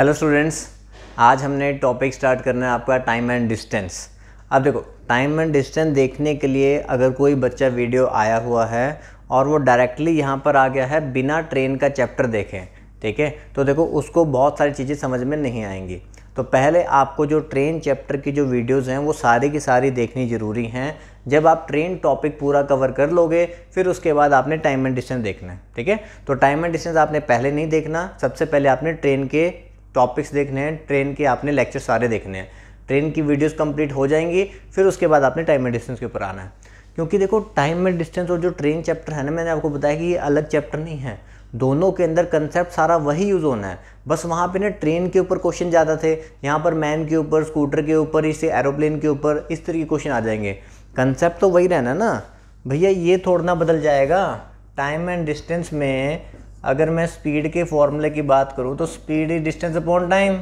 Hello students आज हमने topic start करना है आपका टाइम एंड डिस्टेंस अब देखो टाइम एंड डिस्टेंस देखने के लिए अगर कोई बच्चा वीडियो आया हुआ है और वो डायरेक्टली यहाँ पर आ गया है बिना ट्रेन का चैप्टर देखें ठीक है तो देखो उसको बहुत सारी चीज़ें समझ में नहीं आएंगी तो पहले आपको जो ट्रेन चैप्टर की जो वीडियोस हैं वो सारी की सारी देखनी ज़रूरी हैं जब आप ट्रेन टॉपिक पूरा कवर कर लोगे फिर उसके बाद आपने टाइम एंड डिस्टेंस देखना है ठीक है तो टाइम एंड डिस्टेंस आपने पहले नहीं देखना सबसे पहले आपने ट्रेन के टॉपिक्स देखने हैं ट्रेन के आपने लेक्चर सारे देखने हैं ट्रेन की वीडियोस कंप्लीट हो जाएंगी फिर उसके बाद आपने टाइम एंड डिस्टेंस के ऊपर आना है क्योंकि देखो टाइम एंड डिस्टेंस और जो ट्रेन चैप्टर है ना मैंने आपको बताया कि ये अलग चैप्टर नहीं है दोनों के अंदर कंसेप्ट सारा वही यूज़ होना है बस वहाँ पे ना ट्रेन के ऊपर क्वेश्चन ज़्यादा थे यहाँ पर मैन के ऊपर स्कूटर के ऊपर इसे एरोप्लेन के ऊपर इस तरह के क्वेश्चन आ जाएंगे कंसेप्ट तो वही रहना ना भैया ये थोड़ा ना बदल जाएगा टाइम एंड डिस्टेंस में अगर मैं स्पीड के फॉर्मूले की बात करूँ तो speed is distance upon time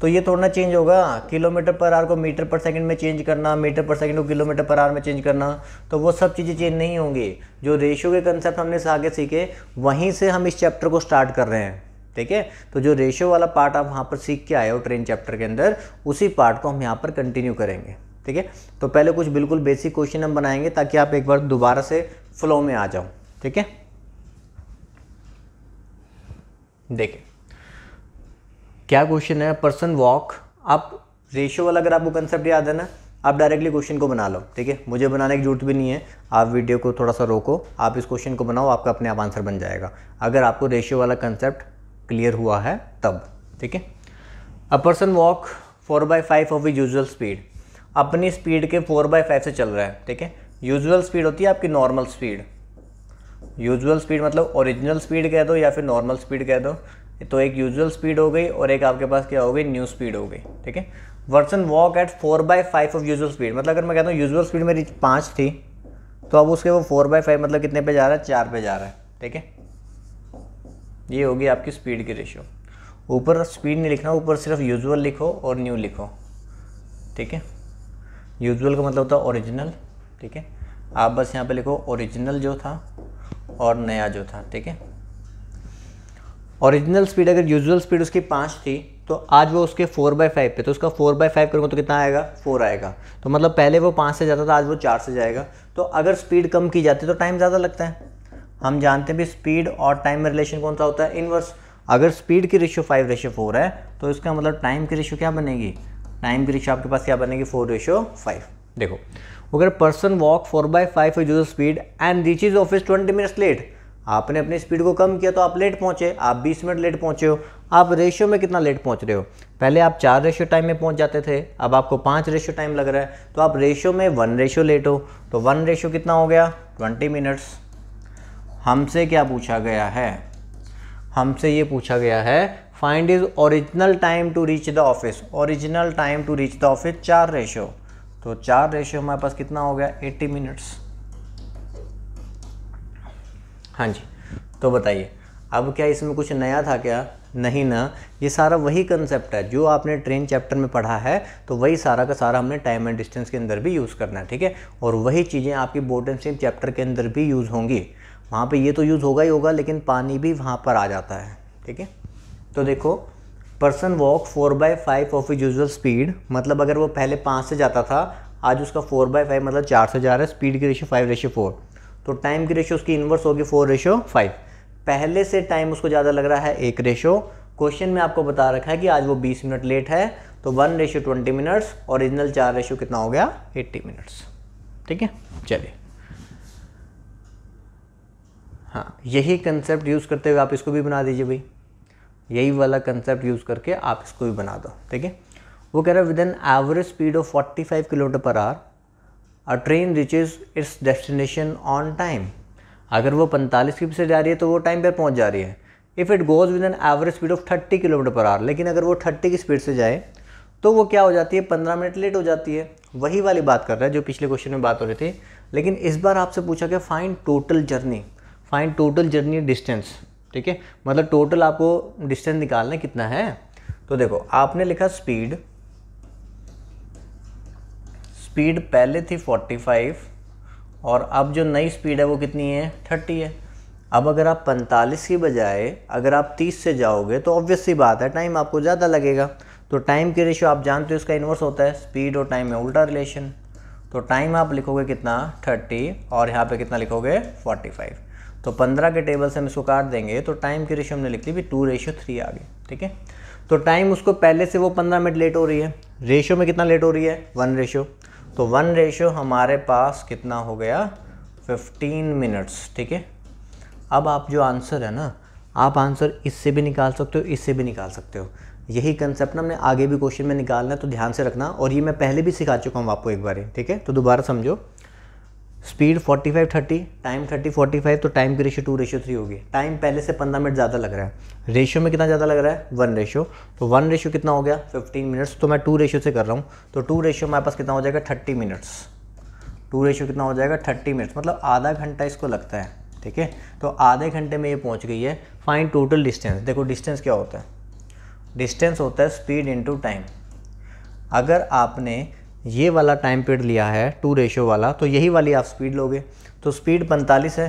तो ये थोड़ा ना चेंज होगा किलोमीटर पर आर को मीटर पर सेकंड में चेंज करना मीटर पर सेकंड को किलोमीटर पर आर में चेंज करना तो वो सब चीज़ें चेंज नहीं होंगी जो रेशियो के कंसेप्ट हमने आगे सीखे वहीं से हम इस चैप्टर को स्टार्ट कर रहे हैं ठीक है तो जो रेशियो वाला पार्ट आप वहाँ पर सीख के आए हो ट्रेन चैप्टर के अंदर उसी पार्ट को हम यहाँ पर कंटिन्यू करेंगे ठीक है तो पहले कुछ बिल्कुल बेसिक क्वेश्चन हम बनाएंगे ताकि आप एक बार दोबारा से फ्लो में आ जाओ ठीक है देखें क्या क्वेश्चन है पर्सन वॉक आप रेशो वाला अगर आपको कंसेप्ट याद है ना आप डायरेक्टली क्वेश्चन को बना लो ठीक है मुझे बनाने की जरूरत भी नहीं है आप वीडियो को थोड़ा सा रोको आप इस क्वेश्चन को बनाओ आपका अपने आप आंसर बन जाएगा अगर आपको रेशियो वाला कंसेप्ट क्लियर हुआ है तब ठीक है a person walk four by five of usual speed अपनी स्पीड के फोर बाय फाइव से चल रहा है ठीक है यूजुअल स्पीड होती है आपकी नॉर्मल स्पीड यूजुअल स्पीड मतलब ओरिजिनल स्पीड कह दो या फिर नॉर्मल स्पीड कह दो तो एक यूजुअल स्पीड हो गई और एक आपके पास क्या हो गई न्यू स्पीड हो गई ठीक है person walk at four by five of usual speed मतलब अगर मैं कहता हूँ यूजुअल स्पीड मेरी पाँच थी तो अब उसके वो फोर बाई फाइव मतलब कितने पे जा रहा है चार पे जा रहा है ठीक है ये होगी आपकी स्पीड की रेशियो ऊपर स्पीड नहीं लिखना ऊपर सिर्फ यूजुअल लिखो और न्यू लिखो ठीक है यूजुअल का मतलब होता है ओरिजिनल ठीक है आप बस यहाँ पे लिखो ओरिजिनल जो था और नया जो था ठीक है ओरिजिनल स्पीड अगर यूजुअल स्पीड उसकी पाँच थी तो आज वो उसके फोर बाई फाइव पे तो उसका फोर बाई फाइव करूँगा तो कितना आएगा फोर आएगा तो मतलब पहले वो पाँच से जाता था आज वो चार से जाएगा तो अगर स्पीड कम की जाती है तो टाइम ज़्यादा लगता है हम जानते हैं भी स्पीड और टाइम में रिलेशन कौन सा होता है इनवर्स अगर स्पीड की रेशियो फाइव रेशियो फोर है तो इसका मतलब टाइम की रेशियो क्या बनेगी टाइम की रेशियो आपके पास क्या बनेगी फोर रेशियो फाइव देखो अगर person walk four by five is your speed and reach is office twenty minutes late आपने अपनी स्पीड को कम किया तो आप लेट पहुंचे आप 20 मिनट लेट पहुंचे हो आप रेशियो में कितना लेट पहुंच रहे हो पहले आप चार रेशियो टाइम में पहुंच जाते थे अब आपको पाँच रेशियो टाइम लग रहा है तो आप रेशियो में वन रेशियो लेट हो तो वन रेशियो कितना हो गया ट्वेंटी मिनट्स हमसे क्या पूछा गया है हमसे ये पूछा गया है find is original time to reach the office original time to reach the office चार रेशियो तो चार रेशियो हमारे पास कितना हो गया एट्टी मिनट्स हाँ जी तो बताइए अब क्या इसमें कुछ नया था क्या नहीं ना ये सारा वही कंसेप्ट है जो आपने ट्रेन चैप्टर में पढ़ा है तो वही सारा का सारा हमने टाइम एंड डिस्टेंस के अंदर भी यूज़ करना है ठीक है और वही चीज़ें आपकी बोर्ड एंड सेम चैप्टर के अंदर भी यूज़ होंगी वहाँ पे ये तो यूज़ होगा ही होगा लेकिन पानी भी वहाँ पर आ जाता है ठीक है तो देखो person walk four by five of is usual speed मतलब अगर वो पहले पाँच से जाता था आज उसका फोर बाई फाइव मतलब चार से जा रहा है स्पीड की रेशियो फाइव रेशियो फोर तो टाइम की रेशियो उसकी इन्वर्स होगी फोर रेशियो फाइव पहले से टाइम उसको ज़्यादा लग रहा है एक रेशियो क्वेश्चन में आपको बता रखा है कि आज वो बीस मिनट लेट है तो one ratio twenty minutes original चार रेशियो कितना हो गया एट्टी मिनट्स ठीक है चलिए हाँ यही कंसेप्ट यूज़ करते हुए आप इसको भी बना दीजिए भाई यही वाला कंसेप्ट यूज़ करके आप इसको भी बना दो ठीक है वो कह रहा है with an average speed of 45 kilometre per hour a train reaches its destination on time अगर वो 45 की से जा रही है तो वो टाइम पर पहुंच जा रही है if it goes with an average speed of 30 kilometre per hour लेकिन अगर वो 30 की स्पीड से जाए तो वो क्या हो जाती है 15 मिनट लेट हो जाती है वही वाली बात कर रहा है जो पिछले क्वेश्चन में बात हो रही थी लेकिन इस बार आपसे पूछा गया fine total journey fine total journey distance ठीक है मतलब टोटल आपको डिस्टेंस निकालना कितना है तो देखो आपने लिखा स्पीड स्पीड पहले थी 45 और अब जो नई स्पीड है वो कितनी है 30 है अब अगर आप 45 की बजाय अगर आप 30 से जाओगे तो ऑब्वियस सी बात है टाइम आपको ज़्यादा लगेगा तो टाइम के रेशियो आप जानते हो इसका इन्वर्स होता है स्पीड और टाइम में उल्टा रिलेशन तो टाइम आप लिखोगे कितना 30 और यहाँ पे कितना लिखोगे 45 तो पंद्रह के टेबल से हम इसको काट देंगे तो टाइम की रेशियो हमने लिख ली भी टू रेशियो थ्री आ गई ठीक है तो टाइम उसको पहले से वो पंद्रह मिनट लेट हो रही है रेशियो में कितना लेट हो रही है वन रेशियो तो वन रेशियो हमारे पास कितना हो गया फिफ्टीन मिनट्स ठीक है अब आप जो आंसर है ना आप आंसर इससे भी निकाल सकते हो इससे भी निकाल सकते हो यही कंसेप्ट ना हमने आगे भी क्वेश्चन में निकालना है तो ध्यान से रखना और ये मैं पहले भी सिखा चुका हूँ आपको एक बार ठीक है तो दोबारा समझो स्पीड 45 30 टाइम 30 45 तो टाइम की रेशियो टू रेशियो थ्री होगी टाइम पहले से पंद्रह मिनट ज़्यादा लग रहा है रेशियो में कितना ज़्यादा लग रहा है वन रेशियो तो वन रेशियो कितना हो गया 15 मिनट्स तो मैं टू रेशियो से कर रहा हूँ तो टू रेशियो मेरे पास कितना हो जाएगा थर्टी मिनट्स टू रेशियो कितना हो जाएगा थर्टी मिनट्स मतलब आधा घंटा इसको लगता है ठीक है तो आधे घंटे में ये पहुँच गई है फाइन टोटल डिस्टेंस देखो डिस्टेंस क्या होता है डिस्टेंस होता है स्पीड इंटू टाइम अगर आपने ये वाला टाइम पीरियड लिया है टू रेशो वाला तो यही वाली आप स्पीड लोगे तो स्पीड पैंतालीस है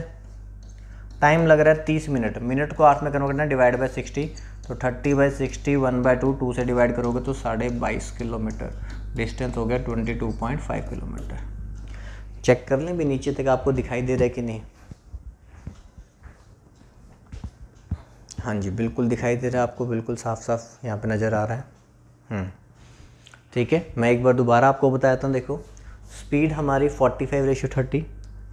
टाइम लग रहा है तीस मिनट मिनट को आठ में करोगे ना डिवाइड बाई सिक्सटी तो thirty by sixty one by two two से डिवाइड करोगे तो साढ़े बाईस किलोमीटर डिस्टेंस हो गया twenty two point five kilometre check कर लें भी नीचे तक आपको दिखाई दे रहा है कि नहीं हाँ जी बिल्कुल दिखाई दे रहा है आपको बिल्कुल साफ साफ यहाँ पर नज़र आ रहा है हम्म। ठीक है मैं एक बार दोबारा आपको बताया था देखो स्पीड हमारी 45 फाइव रेशो थर्टी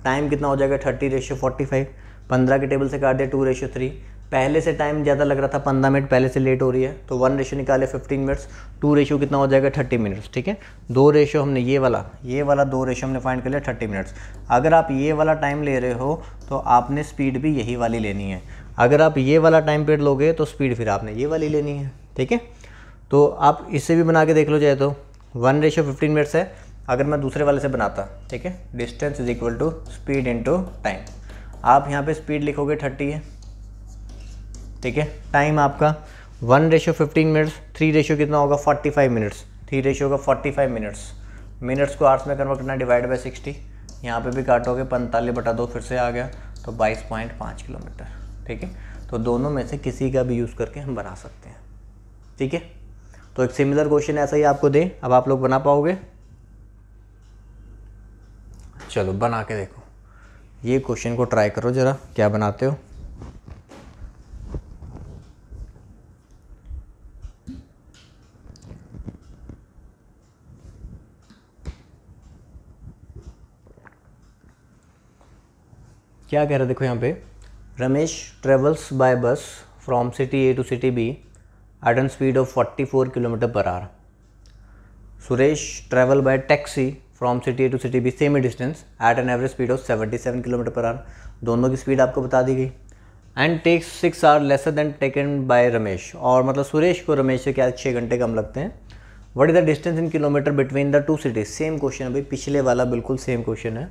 टाइम कितना हो जाएगा 30 रेशो फाइव पंद्रह के टेबल से काट दिया टू रेशो थ्री पहले से टाइम ज़्यादा लग रहा था पंद्रह मिनट पहले से लेट हो रही है तो वन रेशो निकाले फिफ्टीन मिनट्स टू रेशो कितना हो जाएगा थर्टी मिनट्स ठीक है दो रेशो हमने ये वाला ये वाला दो रेशो हमने फाइंड कर लिया थर्टी मिनट्स अगर आप ये वाला टाइम ले रहे हो तो आपने स्पीड भी यही वाली लेनी है अगर आप ये वाला टाइम पीरियड लोगे तो स्पीड फिर आपने ये वाली लेनी है ठीक है तो आप इससे भी बना के देख लो चाहे तो वन रेशो फिफ्टीन मिनट्स है अगर मैं दूसरे वाले से बनाता ठीक है distance is equal to speed into time आप यहाँ पे स्पीड लिखोगे थर्टी है ठीक है टाइम आपका one ratio fifteen minutes three ratio कितना होगा forty five minutes three ratio का फोर्टी फाइव मिनट्स मिनट्स को आर्ट्स में कन्वर्ट करना डिवाइड बाई सिक्सटी यहाँ पे भी काटोगे पैंतालीस बटा दो फिर से आ गया तो बाईस पॉइंट पाँच किलोमीटर ठीक है तो दोनों में से किसी का भी यूज़ करके हम बना सकते हैं ठीक है तो एक सिमिलर क्वेश्चन ऐसा ही आपको दे अब आप लोग बना पाओगे चलो बना के देखो ये क्वेश्चन को ट्राई करो ज़रा क्या बनाते हो क्या कह रहे देखो यहाँ पे Ramesh travels by bus from city A to city B an speed of forty 44 kilometre per hour Suresh travel by taxi from city to city भी सेम ही distance at an average speed of 77 kilometre per hour दोनों की speed आपको बता दी गई and take six hour lesser than taken by Ramesh और मतलब सुरेश को रमेश से क्या छः घंटे कम लगते हैं what is the distance in kilometre between the two cities same question है भाई पिछले वाला बिल्कुल सेम क्वेश्चन है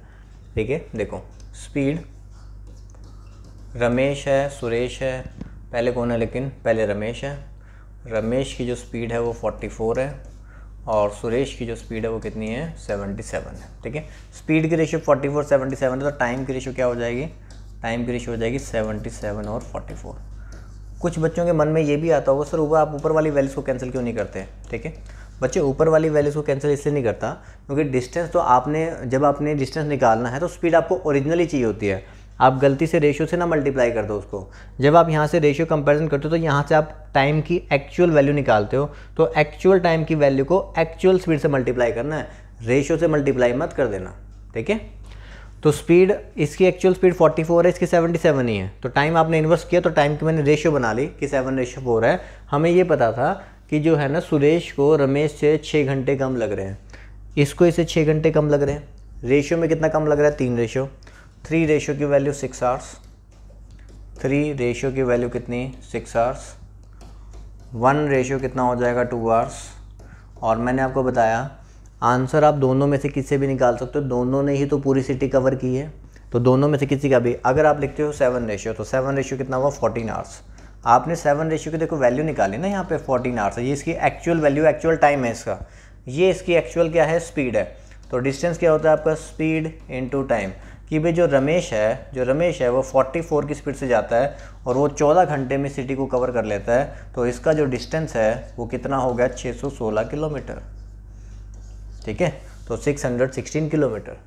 ठीक है देखो स्पीड रमेश है सुरेश है पहले कौन है लेकिन पहले रमेश है रमेश की जो स्पीड है वो 44 है और सुरेश की जो स्पीड है वो कितनी है 77 है ठीक है स्पीड की रेशियो 44 77 है तो टाइम की रेशियो क्या हो जाएगी टाइम की रेशियो हो जाएगी 77 और 44 कुछ बच्चों के मन में ये भी आता होगा सर ऊपर आप ऊपर वाली वैल्यूज़ को कैंसिल क्यों नहीं करते ठीक है बच्चे ऊपर वाली वैल्यूज़ को कैंसिल इसलिए नहीं करता क्योंकि डिस्टेंस तो आपने जब आपने डिस्टेंस निकालना है तो स्पीड आपको ओरिजिनली चाहिए होती है आप गलती से रेशियो से ना मल्टीप्लाई कर दो उसको जब आप यहाँ से रेशियो कंपेरिजन करते हो तो यहाँ से आप टाइम की एक्चुअल वैल्यू निकालते हो तो एक्चुअल टाइम की वैल्यू को एक्चुअल स्पीड से मल्टीप्लाई करना है रेशियो से मल्टीप्लाई मत कर देना ठीक है तो स्पीड इसकी एक्चुअल स्पीड 44 है इसकी 77 ही है तो टाइम आपने इन्वर्स किया तो टाइम की मैंने रेशियो बना ली कि सेवन रेशियो फोर है हमें ये पता था कि जो है ना सुरेश को रमेश से छः घंटे कम लग रहे हैं इसको इसे छः घंटे कम लग रहे हैं रेशियो में कितना कम लग रहा है तीन रेशियो थ्री रेशो की value six hours three ratio की वैल्यू कितनी सिक्स आवर्स वन रेशो कितना हो जाएगा टू आवर्स और मैंने आपको बताया आंसर आप दोनों में से किसी भी निकाल सकते हो दोनों ने ही तो पूरी सिटी कवर की है तो दोनों में से किसी का भी अगर आप लिखते हो सेवन रेशियो तो सेवन रेशियो कितना हुआ फोर्टीन आवर्स आपने सेवन रेशियो की देखो वैल्यू निकाली ना यहाँ पे फोर्टीन आवर्स है ये इसकी एक्चुअल वैल्यू एक्चुअल टाइम है इसका ये इसकी एक्चुअल क्या है स्पीड है तो डिस्टेंस क्या होता है आपका स्पीड इंटू टाइम कि भाई जो रमेश है जो रमेश है वो 44 की स्पीड से जाता है और वो 14 घंटे में सिटी को कवर कर लेता है तो इसका जो डिस्टेंस है वो कितना हो गया 616 किलोमीटर ठीक है तो 616 किलोमीटर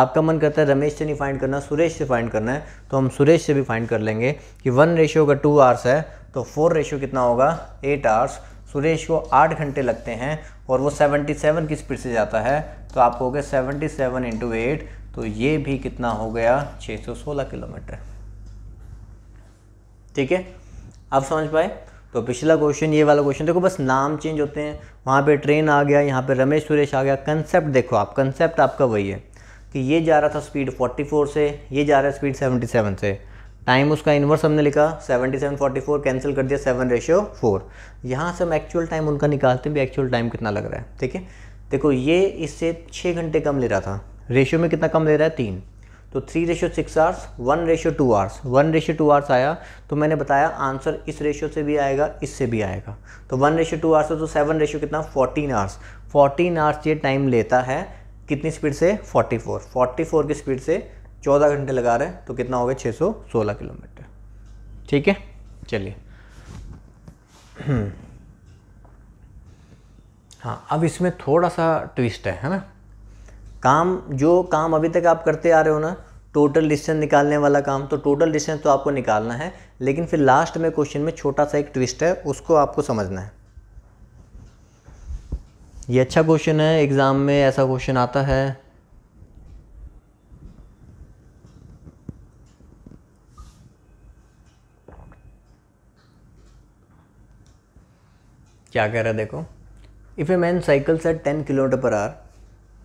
आपका मन करता है रमेश से नहीं फाइंड करना सुरेश से फाइंड करना है तो हम सुरेश से भी फाइंड कर लेंगे कि वन रेशियो का टू आवर्स है तो फोर रेशियो कितना होगा एट आवर्स सुरेश को आठ घंटे लगते हैं और वो 77 की स्पीड से जाता है तो आप हो गए सेवन इंटू एट तो ये भी कितना हो गया 616 किलोमीटर ठीक है आप समझ पाए तो पिछला क्वेश्चन ये वाला क्वेश्चन देखो बस नाम चेंज होते हैं वहाँ पे ट्रेन आ गया यहाँ पे रमेश सुरेश आ गया कंसेप्ट देखो आप कंसेप्ट आपका वही है कि ये जा रहा था स्पीड 44 से ये जा रहा है स्पीड 77 से टाइम उसका इन्वर्स हमने लिखा 77 44 कैंसिल कर दिया सेवन रेशियो फोर यहाँ से हम एक्चुअल टाइम उनका निकालते हैं भी एक्चुअल टाइम कितना लग रहा है ठीक है देखो ये इससे छः घंटे कम ले रहा था रेशियो में कितना कम दे रहा है तीन तो three ratio six hours one ratio two hours one ratio two hours आया तो मैंने बताया आंसर इस रेशियो से भी आएगा इससे भी आएगा तो वन रेशो टू आवर्स तो सेवन रेशियो कितना फोर्टीन आवर्स फोर्टीन आवर्स ये टाइम लेता है कितनी स्पीड से फोर्टी फोर फोर्टी फोर की स्पीड से चौदह घंटे लगा रहे हैं तो कितना हो गया छः सौ सोलह किलोमीटर ठीक है चलिए हाँ अब इसमें थोड़ा सा ट्विस्ट है है ना काम जो काम अभी तक आप करते आ रहे हो ना टोटल डिस्टेंस निकालने वाला काम तो टोटल डिस्टेंस तो आपको निकालना है लेकिन फिर लास्ट में क्वेश्चन में छोटा सा एक ट्विस्ट है उसको आपको समझना है ये अच्छा क्वेश्चन है एग्ज़ाम में ऐसा क्वेश्चन आता है क्या कह रहा है देखो if a man cycles at ten kilometre per hour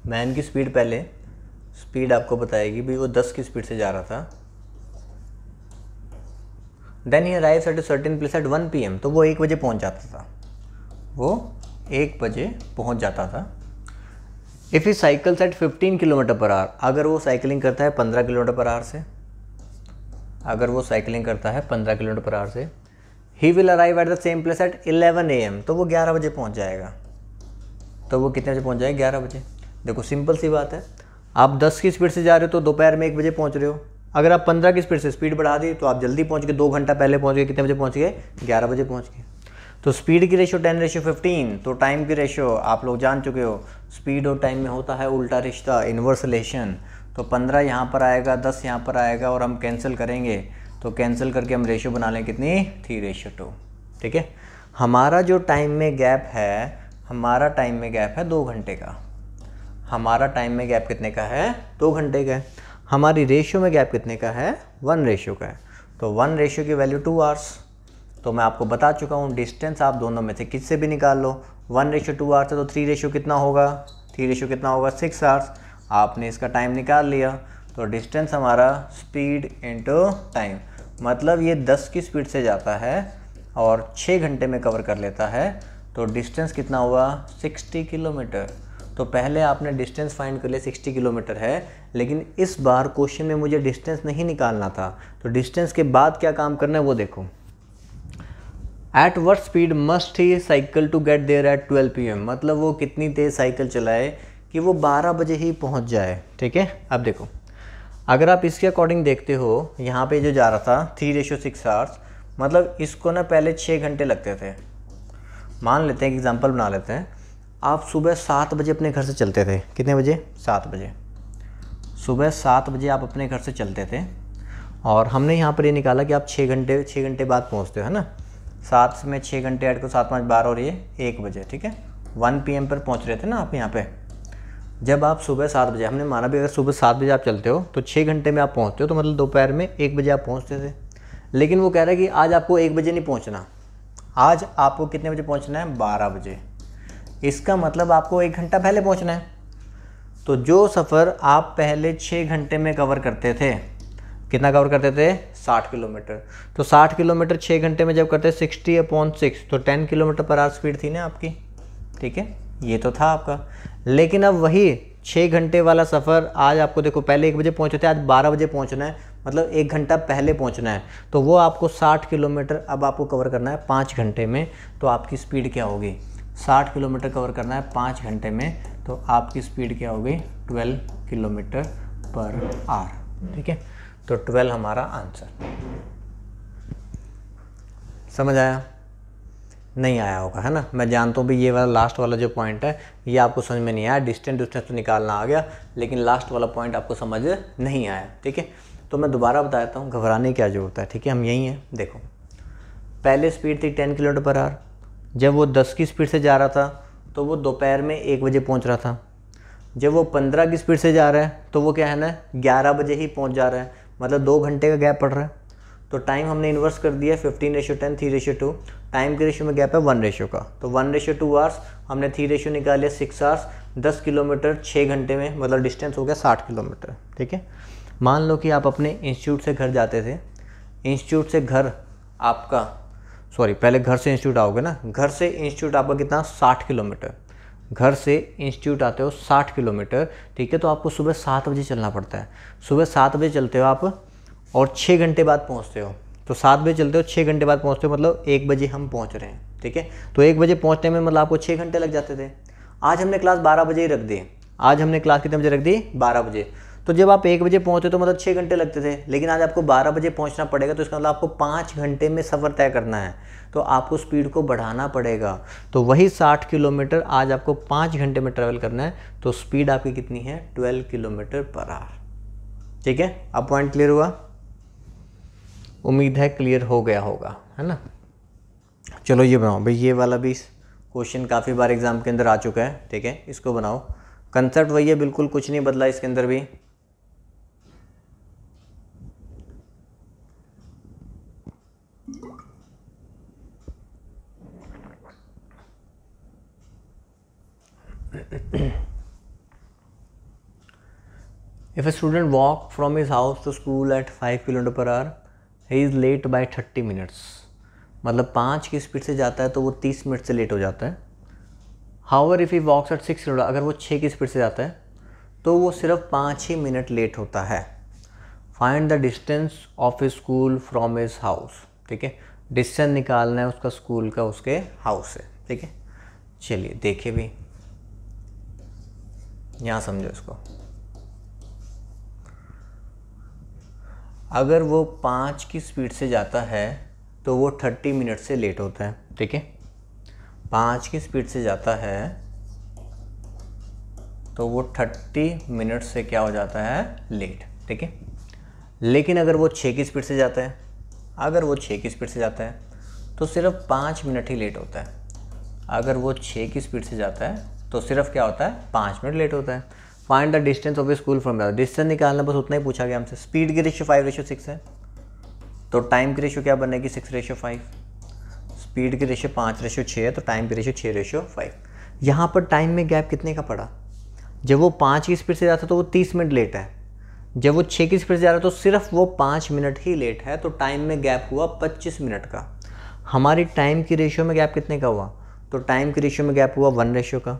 man की स्पीड पहले स्पीड आपको बताएगी भी वो दस की स्पीड से जा रहा था then he arrive at certain place at one P तो वो एक बजे पहुंच जाता था वो एक बजे पहुंच जाता था if he cycles at 15 kilometre per hour अगर वो साइकिलिंग करता है 15 किलोमीटर पर आर से अगर वो साइकिलिंग करता है 15 किलोमीटर पर आर से he will arrive at the same place at 11 A तो वो 11 बजे पहुंच जाएगा तो वो कितने बजे पहुंच जाएगा 11 बजे देखो सिंपल सी बात है आप 10 की स्पीड से जा रहे हो तो दोपहर में एक बजे पहुंच रहे हो अगर आप 15 की स्पीड से स्पीड बढ़ा दी तो आप जल्दी पहुंच गए दो घंटा पहले पहुंच गए कितने बजे पहुंच गए ग्यारह बजे पहुंच गए तो स्पीड की रेशो टेन रेशो फिफ्टीन तो टाइम की रेशो आप लोग जान चुके हो स्पीड और टाइम में होता है उल्टा रिश्ता इन्वर्स रिलेशन तो पंद्रह यहाँ पर आएगा दस यहाँ पर आएगा और हम कैंसिल करेंगे तो कैंसिल करके हम रेशो बना लें कितनी थ्री रेशो टू ठीक है हमारा जो टाइम में गैप है हमारा टाइम में गैप है दो घंटे का हमारा टाइम में गैप कितने का है दो घंटे का है हमारी रेशियो में गैप कितने का है वन रेशियो का है तो वन रेशियो की वैल्यू टू आवर्स तो मैं आपको बता चुका हूँ डिस्टेंस आप दोनों में से से भी निकाल लो वन रेशियो टू आवर्स है तो थ्री रेशियो कितना होगा थ्री रेशियो कितना होगा सिक्स आवर्स आपने इसका टाइम निकाल लिया तो डिस्टेंस हमारा स्पीड इंटू टाइम मतलब ये दस की स्पीड से जाता है और छः घंटे में कवर कर लेता है तो डिस्टेंस कितना हुआ सिक्सटी किलोमीटर तो पहले आपने डिस्टेंस फाइंड कर लिया 60 किलोमीटर है लेकिन इस बार क्वेश्चन में मुझे डिस्टेंस नहीं निकालना था तो डिस्टेंस के बाद क्या काम करना है वो देखो at what speed must he cycle to get there at 12 P मतलब वो कितनी तेज़ साइकिल चलाए कि वो 12 बजे ही पहुंच जाए ठीक है अब देखो अगर आप इसके अकॉर्डिंग देखते हो यहाँ पे जो जा रहा था थ्री रेशो सिक्स आवर्स मतलब इसको ना पहले छः घंटे लगते थे मान लेते हैं एग्जाम्पल बना लेते हैं आप सुबह सात बजे अपने घर से चलते थे कितने बजे सात बजे सुबह सात बजे आप अपने घर से चलते थे और हमने यहाँ पर ये निकाला कि आप छः घंटे छः घंटे बाद पहुँचते हो है ना सात में छः घंटे ऐड को सात पाँच बारह और ये एक बजे ठीक है वन पी पर पहुँच रहे थे ना आप यहाँ पर जब आप सुबह सात बजे हमने माना भी अगर सुबह सात बजे आप चलते हो तो छः घंटे में आप पहुँचते हो तो मतलब दोपहर में एक बजे आप पहुँचते थे लेकिन वो कह रहा है कि आज आपको एक बजे नहीं पहुँचना आज आपको कितने बजे पहुँचना है बारह बजे इसका मतलब आपको एक घंटा पहले पहुंचना है तो जो सफ़र आप पहले छः घंटे में कवर करते थे कितना कवर करते थे साठ किलोमीटर तो साठ किलोमीटर छः घंटे में जब करते सिक्सटी अपॉन सिक्स तो ten kilometre per hour speed थी ना आपकी ठीक है ये तो था आपका लेकिन अब वही छः घंटे वाला सफ़र आज आपको देखो पहले एक बजे पहुँचे थे आज बारह बजे पहुँचना है मतलब एक घंटा पहले पहुँचना है तो वो आपको साठ किलोमीटर अब आपको कवर करना है पाँच घंटे में तो आपकी स्पीड क्या होगी साठ किलोमीटर कवर करना है पाँच घंटे में तो आपकी स्पीड क्या होगी ट्वेल्व किलोमीटर पर आर ठीक है तो ट्वेल्व हमारा आंसर समझ आया नहीं आया होगा है ना मैं जानता हूँ भी ये वाला लास्ट वाला जो पॉइंट है ये आपको समझ में नहीं आया डिस्टेंस डिस्टेंस तो निकालना आ गया लेकिन लास्ट वाला पॉइंट आपको समझ नहीं आया ठीक है तो मैं दोबारा बताता हूँ घबराने की क्या जरूरत है ठीक है हम यहीं हैं देखो पहले स्पीड थी टेन किलोमीटर पर आर जब वो दस की स्पीड से जा रहा था तो वो दोपहर में एक बजे पहुंच रहा था जब वो पंद्रह की स्पीड से जा रहा है तो वो क्या है ना ग्यारह बजे ही पहुंच जा रहा है मतलब दो घंटे का गैप पड़ रहा है तो टाइम हमने इन्वर्स कर दिया fifteen ratio ten three ratio two time के रेशो में गैप है वन रेशो का तो वन रेशो टू आवर्स हमने थ्री रेशो निकाले सिक्स आवर्स दस किलोमीटर छः घंटे में मतलब डिस्टेंस हो गया साठ किलोमीटर ठीक है मान लो कि आप अपने इंस्टीट्यूट से घर जाते थे इंस्टीट्यूट से घर आपका सॉरी पहले घर से इंस्टीट्यूट आओगे ना घर से इंस्टीट्यूट आपका कितना साठ किलोमीटर घर से इंस्टीट्यूट आते हो साठ किलोमीटर ठीक है तो आपको सुबह सात बजे चलना पड़ता है सुबह सात बजे चलते हो आप और छः घंटे बाद पहुँचते हो तो सात बजे चलते हो छः घंटे बाद पहुँचते हो मतलब एक बजे हम पहुँच रहे हैं ठीक है तो एक बजे पहुँचने में मतलब आपको छः घंटे लग जाते थे आज हमने क्लास बारह बजे ही रख दी आज हमने क्लास कितने बजे रख दी बारह बजे तो जब आप एक बजे पहुँचते तो मतलब छः घंटे लगते थे लेकिन आज आपको बारह बजे पहुँचना पड़ेगा तो इसका मतलब आपको पाँच घंटे में सफ़र तय करना है तो आपको स्पीड को बढ़ाना पड़ेगा तो वही साठ किलोमीटर आज आपको पाँच घंटे में ट्रेवल करना है तो स्पीड आपकी कितनी है ट्वेल्व किलोमीटर पर आवर ठीक है अब पॉइंट क्लियर हुआ उम्मीद है क्लियर हो गया होगा है ना चलो ये बनाओ भाई ये वाला भी क्वेश्चन काफ़ी बार एग्ज़ाम के अंदर आ चुका है ठीक है इसको बनाओ कंसेप्ट वही है बिल्कुल कुछ नहीं बदला इसके अंदर भी if a student walk from his house to school at five kilometre per hour he is late by thirty minutes मतलब पाँच की स्पीड से जाता है तो वो तीस मिनट से लेट हो जाता है hour if he walks at six kilometre अगर वो छः की स्पीड से जाता है तो वो सिर्फ पाँच ही मिनट लेट होता है find the distance of a school from his house ठीक है डिस्टेंस निकालना है उसका स्कूल का उसके हाउस से ठीक है चलिए देखिए भी यहाँ समझो इसको अगर वो पाँच की स्पीड से जाता है तो वो थर्टी मिनट से लेट होता है ठीक है पाँच की स्पीड से जाता है तो वो थर्टी मिनट से क्या हो जाता है लेट ठीक है लेकिन अगर वो छः की स्पीड से जाता है अगर वो छः की स्पीड से जाता है तो सिर्फ पाँच मिनट ही लेट होता है अगर वो छः की स्पीड से जाता है तो सिर्फ क्या होता है पाँच मिनट लेट होता है find the distance of a school from the distance निकालना बस उतना ही पूछा गया हमसे स्पीड की रेशियो फाइव रेशियो सिक्स है तो टाइम की रेशियो क्या बनेगी सिक्स रेशियो फाइव स्पीड की रेशियो पाँच रेशियो छः है तो टाइम की रेशियो छः रेशियो फाइव यहाँ पर टाइम में गैप कितने का पड़ा जब वो पाँच की स्पीड से जाता तो वो तीस मिनट लेट है जब वो छः की स्पीड से जा रहा है तो सिर्फ वो पाँच मिनट ही लेट है तो टाइम में गैप हुआ पच्चीस मिनट का हमारी टाइम की रेशियो में गैप कितने का हुआ तो टाइम की रेशियो में गैप हुआ वन रेशियो का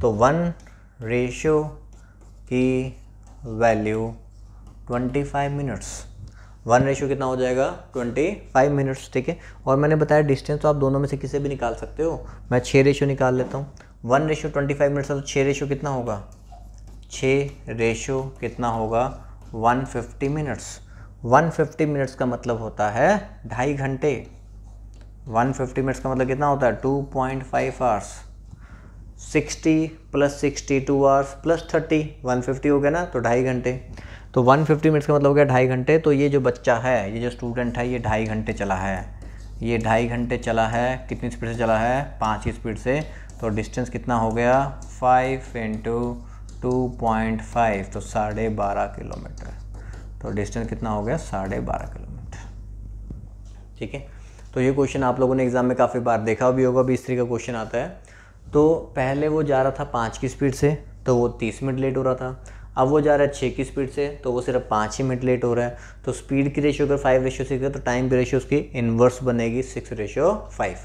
तो वन रेशियो की वैल्यू 25 मिनट्स वन रेशो कितना हो जाएगा 25 मिनट्स ठीक है और मैंने बताया डिस्टेंस तो आप दोनों में से किसे भी निकाल सकते हो मैं छः रेशो निकाल लेता हूँ one ratio twenty five minutes तो छः रेशो कितना होगा छः रेशो कितना होगा 150 मिनट्स 150 मिनट्स का मतलब होता है ढाई घंटे 150 मिनट्स का मतलब कितना होता है 2.5 point five hours sixty plus sixty two hours plus thirty one fifty हो गया ना तो ढाई घंटे तो वन फिफ्टी मिनट्स का मतलब हो गया ढाई घंटे तो ये जो बच्चा है ये जो स्टूडेंट है ये ढाई घंटे चला है ये ढाई घंटे चला है कितनी स्पीड से चला है पाँच ही स्पीड से तो डिस्टेंस कितना हो गया five into two point five तो साढ़े बारह किलोमीटर तो डिस्टेंस कितना हो गया साढ़े बारह किलोमीटर ठीक है तो ये क्वेश्चन आप लोगों ने एग्ज़ाम में काफ़ी बार देखा भी होगा भी इस तरीके का क्वेश्चन आता है तो पहले वो जा रहा था पाँच की स्पीड से तो वो तीस मिनट लेट हो रहा था अब वो जा रहा है छः की स्पीड से तो वो सिर्फ पाँच ही मिनट लेट हो रहा है तो स्पीड की रेशियो अगर फाइव रेशियो सिक्स तो टाइम की रेशियो उसकी इन्वर्स बनेगी सिक्स रेशियो फाइव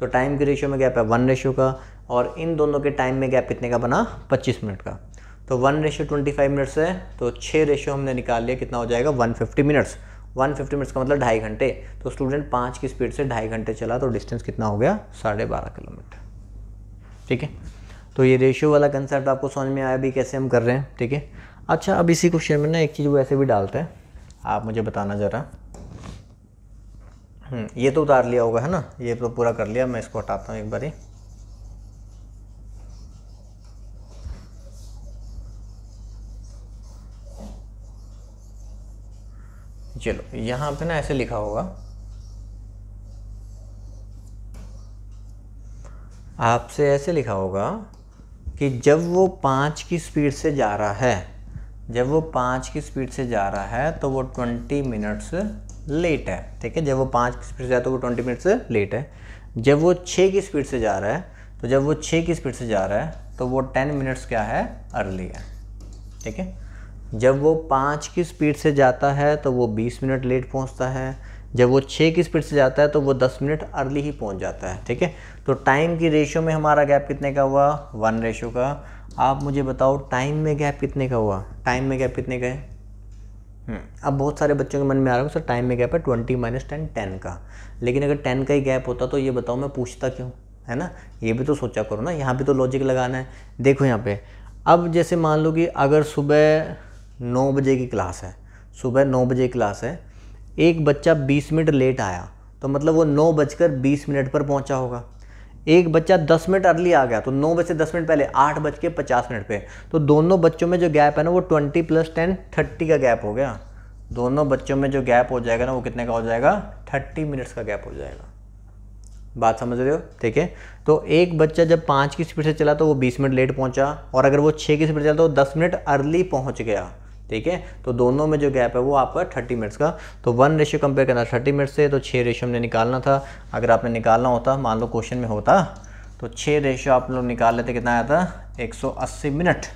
तो टाइम की रेशियो में गैप है वन रेशियो का और इन दोनों के टाइम में गैप कितने का बना पच्चीस मिनट का तो one ratio twenty five minutes है तो छः रेशियो हमने निकाल लिया कितना हो जाएगा one fifty minutes one fifty minutes का मतलब ढाई घंटे तो स्टूडेंट पाँच की स्पीड से ढाई घंटे चला तो डिस्टेंस कितना हो गया साढ़े बारह किलोमीटर ठीक है तो ये रेशियो वाला कंसेप्ट आपको समझ में आया भी कैसे हम कर रहे हैं ठीक है अच्छा अब इसी क्वेश्चन में ना एक चीज़ वैसे भी डालते हैं आप मुझे बताना ज़रा हम्म, ये तो उतार लिया होगा है ना ये तो पूरा कर लिया मैं इसको हटाता हूँ एक बारी चलो यहाँ पे ना ऐसे लिखा होगा आपसे ऐसे लिखा होगा कि जब वो पाँच की स्पीड से जा रहा है जब वो पाँच की स्पीड से जा रहा है तो वो ट्वेंटी मिनट्स लेट है ठीक है जब वो पाँच की स्पीड से जाए तो वो ट्वेंटी मिनट्स लेट है जब वो छः की स्पीड से जा रहा है तो जब वो छः की स्पीड से जा रहा है तो वो टेन मिनट्स क्या है अर्ली है ठीक है जब वो पाँच की स्पीड से जाता है तो वो बीस मिनट लेट पहुँचता है जब वो छः की स्पीड से जाता है तो वो दस मिनट अर्ली ही पहुंच जाता है ठीक है तो टाइम की रेशो में हमारा गैप कितने का हुआ वन रेशो का आप मुझे बताओ टाइम में गैप कितने का हुआ टाइम में गैप कितने का है हम्म, अब बहुत सारे बच्चों के मन में आ रहा हूँ सर टाइम में गैप है ट्वेंटी माइनस टेन टेन का लेकिन अगर टेन का ही गैप होता तो ये बताओ मैं पूछता क्यों है ना ये भी तो सोचा करो ना यहाँ भी तो लॉजिक लगाना है देखो यहाँ पे अब जैसे मान लो कि अगर सुबह नौ बजे की क्लास है सुबह नौ बजे की क्लास है एक बच्चा बीस मिनट लेट आया तो मतलब वो नौ बजकर बीस मिनट पर पहुंचा होगा एक बच्चा दस मिनट अर्ली आ गया तो नौ बजे से दस मिनट पहले आठ बज के पचास मिनट पे तो दोनों बच्चों में जो गैप है ना वो ट्वेंटी प्लस टेन थर्टी का गैप हो गया दोनों बच्चों में जो गैप हो जाएगा ना वो कितने का हो जाएगा थर्टी मिनट्स का गैप हो जाएगा बात समझ रहे हो ठीक है तो एक बच्चा जब पाँच की स्पीड से चला तो वो बीस मिनट लेट पहुँचा और अगर वो छः की स्पीड से चला तो दस मिनट अर्ली पहुँच गया ठीक है तो दोनों में जो गैप है वो आपका थर्टी मिनट्स का तो वन रेशियो कंपेयर करना थर्टी मिनट से तो छः रेशियो हमने निकालना था अगर आपने निकालना होता मान लो क्वेश्चन में होता तो छः रेशियो आप लोग निकाल लेते कितना आया था एक सौ अस्सी मिनट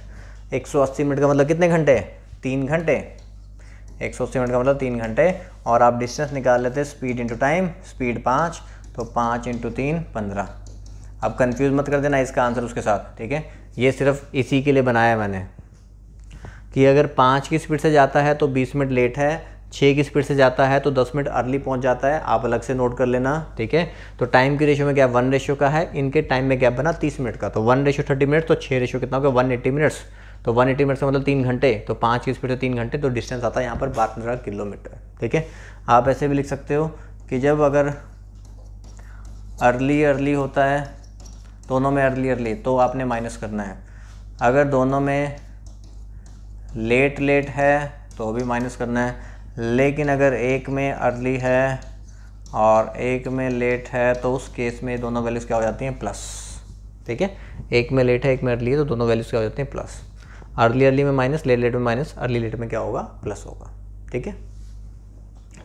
एक सौ अस्सी मिनट का मतलब कितने घंटे तीन घंटे एक सौ अस्सी मिनट का मतलब तीन घंटे और आप डिस्टेंस निकाल लेते स्पीड इंटू टाइम स्पीड पाँच तो पाँच इंटू तीन पंद्रह अब कंफ्यूज मत कर देना इसका आंसर उसके साथ ठीक है ये सिर्फ इसी के लिए बनाया है मैंने कि अगर पाँच की स्पीड से जाता है तो बीस मिनट लेट है छः की स्पीड से जाता है तो दस मिनट अर्ली पहुंच जाता है आप अलग से नोट कर लेना ठीक है तो टाइम की रेशियो में गैप वन रेशियो का है इनके टाइम में गैप बना तीस मिनट का तो वन रेशियो थर्टी मिनट तो छः रेशियो कितना होगा one eighty minutes one eighty eighty मिनट्स का मतलब तीन घंटे तो पाँच की स्पीड से तीन घंटे तो डिस्टेंस आता है यहाँ पर बारह किलोमीटर ठीक है आप ऐसे भी लिख सकते हो कि जब अगर अर्ली अर्ली होता है दोनों में अर्ली अर्ली तो आपने माइनस करना है अगर दोनों में लेट लेट है तो भी माइनस करना है लेकिन अगर एक में अर्ली है और एक में लेट है तो उस केस में दोनों वैल्यूज़ क्या हो जाती हैं प्लस ठीक है एक में लेट है एक में अर्ली है तो दोनों वैल्यूज़ क्या हो जाती हैं प्लस अर्ली अर्ली में माइनस लेट लेट में माइनस अर्ली लेट में क्या होगा प्लस होगा ठीक है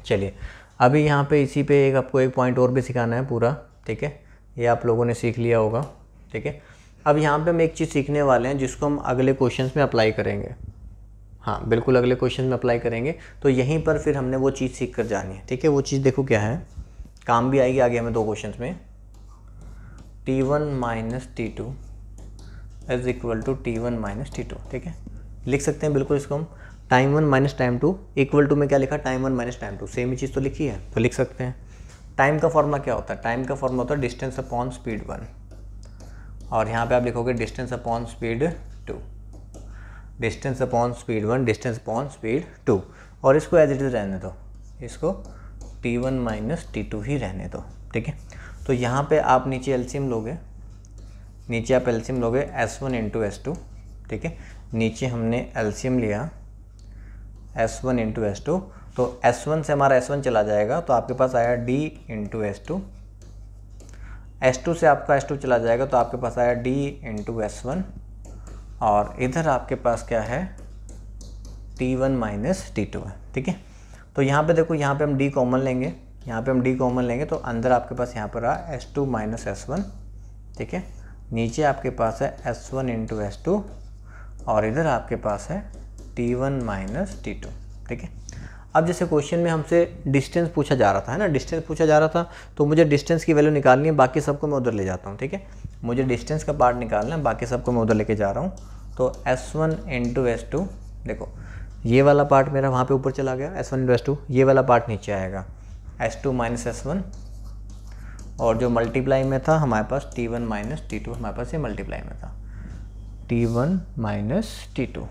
चलिए अभी यहाँ पे इसी पे एक आपको एक पॉइंट और भी सिखाना है पूरा ठीक है ये आप लोगों ने सीख लिया होगा ठीक है अब यहाँ पे हम एक चीज़ सीखने वाले हैं जिसको हम अगले क्वेश्चंस में अप्लाई करेंगे हाँ बिल्कुल अगले क्वेश्चन में अप्लाई करेंगे तो यहीं पर फिर हमने वो चीज़ सीख कर जानी है ठीक है वो चीज़ देखो क्या है काम भी आएगी आगे हमें दो क्वेश्चन में T one minus T two is equal to T one minus T two ठीक है लिख सकते हैं बिल्कुल इसको हम time one minus time two equal to में क्या लिखा time one minus time two same ही चीज़ तो लिखी है तो लिख सकते हैं टाइम का फॉर्मूला क्या होता है टाइम का फॉर्मूला होता है डिस्टेंस अपॉन स्पीड वन और यहाँ पे आप लिखोगे distance upon speed distance upon speed one distance upon speed two और इसको एज इट इज़ रहने दो इसको T one minus T two ही रहने दो ठीक है तो यहाँ पे आप नीचे एल्सीम लोगे नीचे आप एल्सीम लोगे S one into S two ठीक है नीचे हमने एल्सीम लिया S one into S two तो एस वन से हमारा एस वन चला जाएगा तो आपके पास आया D into S two S two से आपका एस टू चला जाएगा तो आपके पास आया डी इंटू एस वन और इधर आपके पास क्या है T one minus T two है ठीक है तो यहाँ पे देखो यहाँ पे हम डी कॉमन लेंगे यहाँ पे हम डी कॉमन लेंगे तो अंदर आपके पास यहाँ पर रहा S two minus S one ठीक है नीचे आपके पास है S one into S two और इधर आपके पास है T one minus T two ठीक है अब जैसे क्वेश्चन में हमसे डिस्टेंस पूछा जा रहा था है ना डिस्टेंस पूछा जा रहा था तो मुझे डिस्टेंस की वैल्यू निकालनी है बाकी सबको मैं उधर ले जाता हूँ ठीक है मुझे डिस्टेंस का पार्ट निकालना है बाकी सबको मैं उधर लेके जा रहा हूँ तो S one into S two देखो ये वाला पार्ट मेरा वहाँ पे ऊपर चला गया S one into S two ये वाला पार्ट नीचे आएगा S two minus S one और जो मल्टीप्लाई में था हमारे पास T one minus T two हमारे पास ये मल्टीप्लाई में था T one minus T two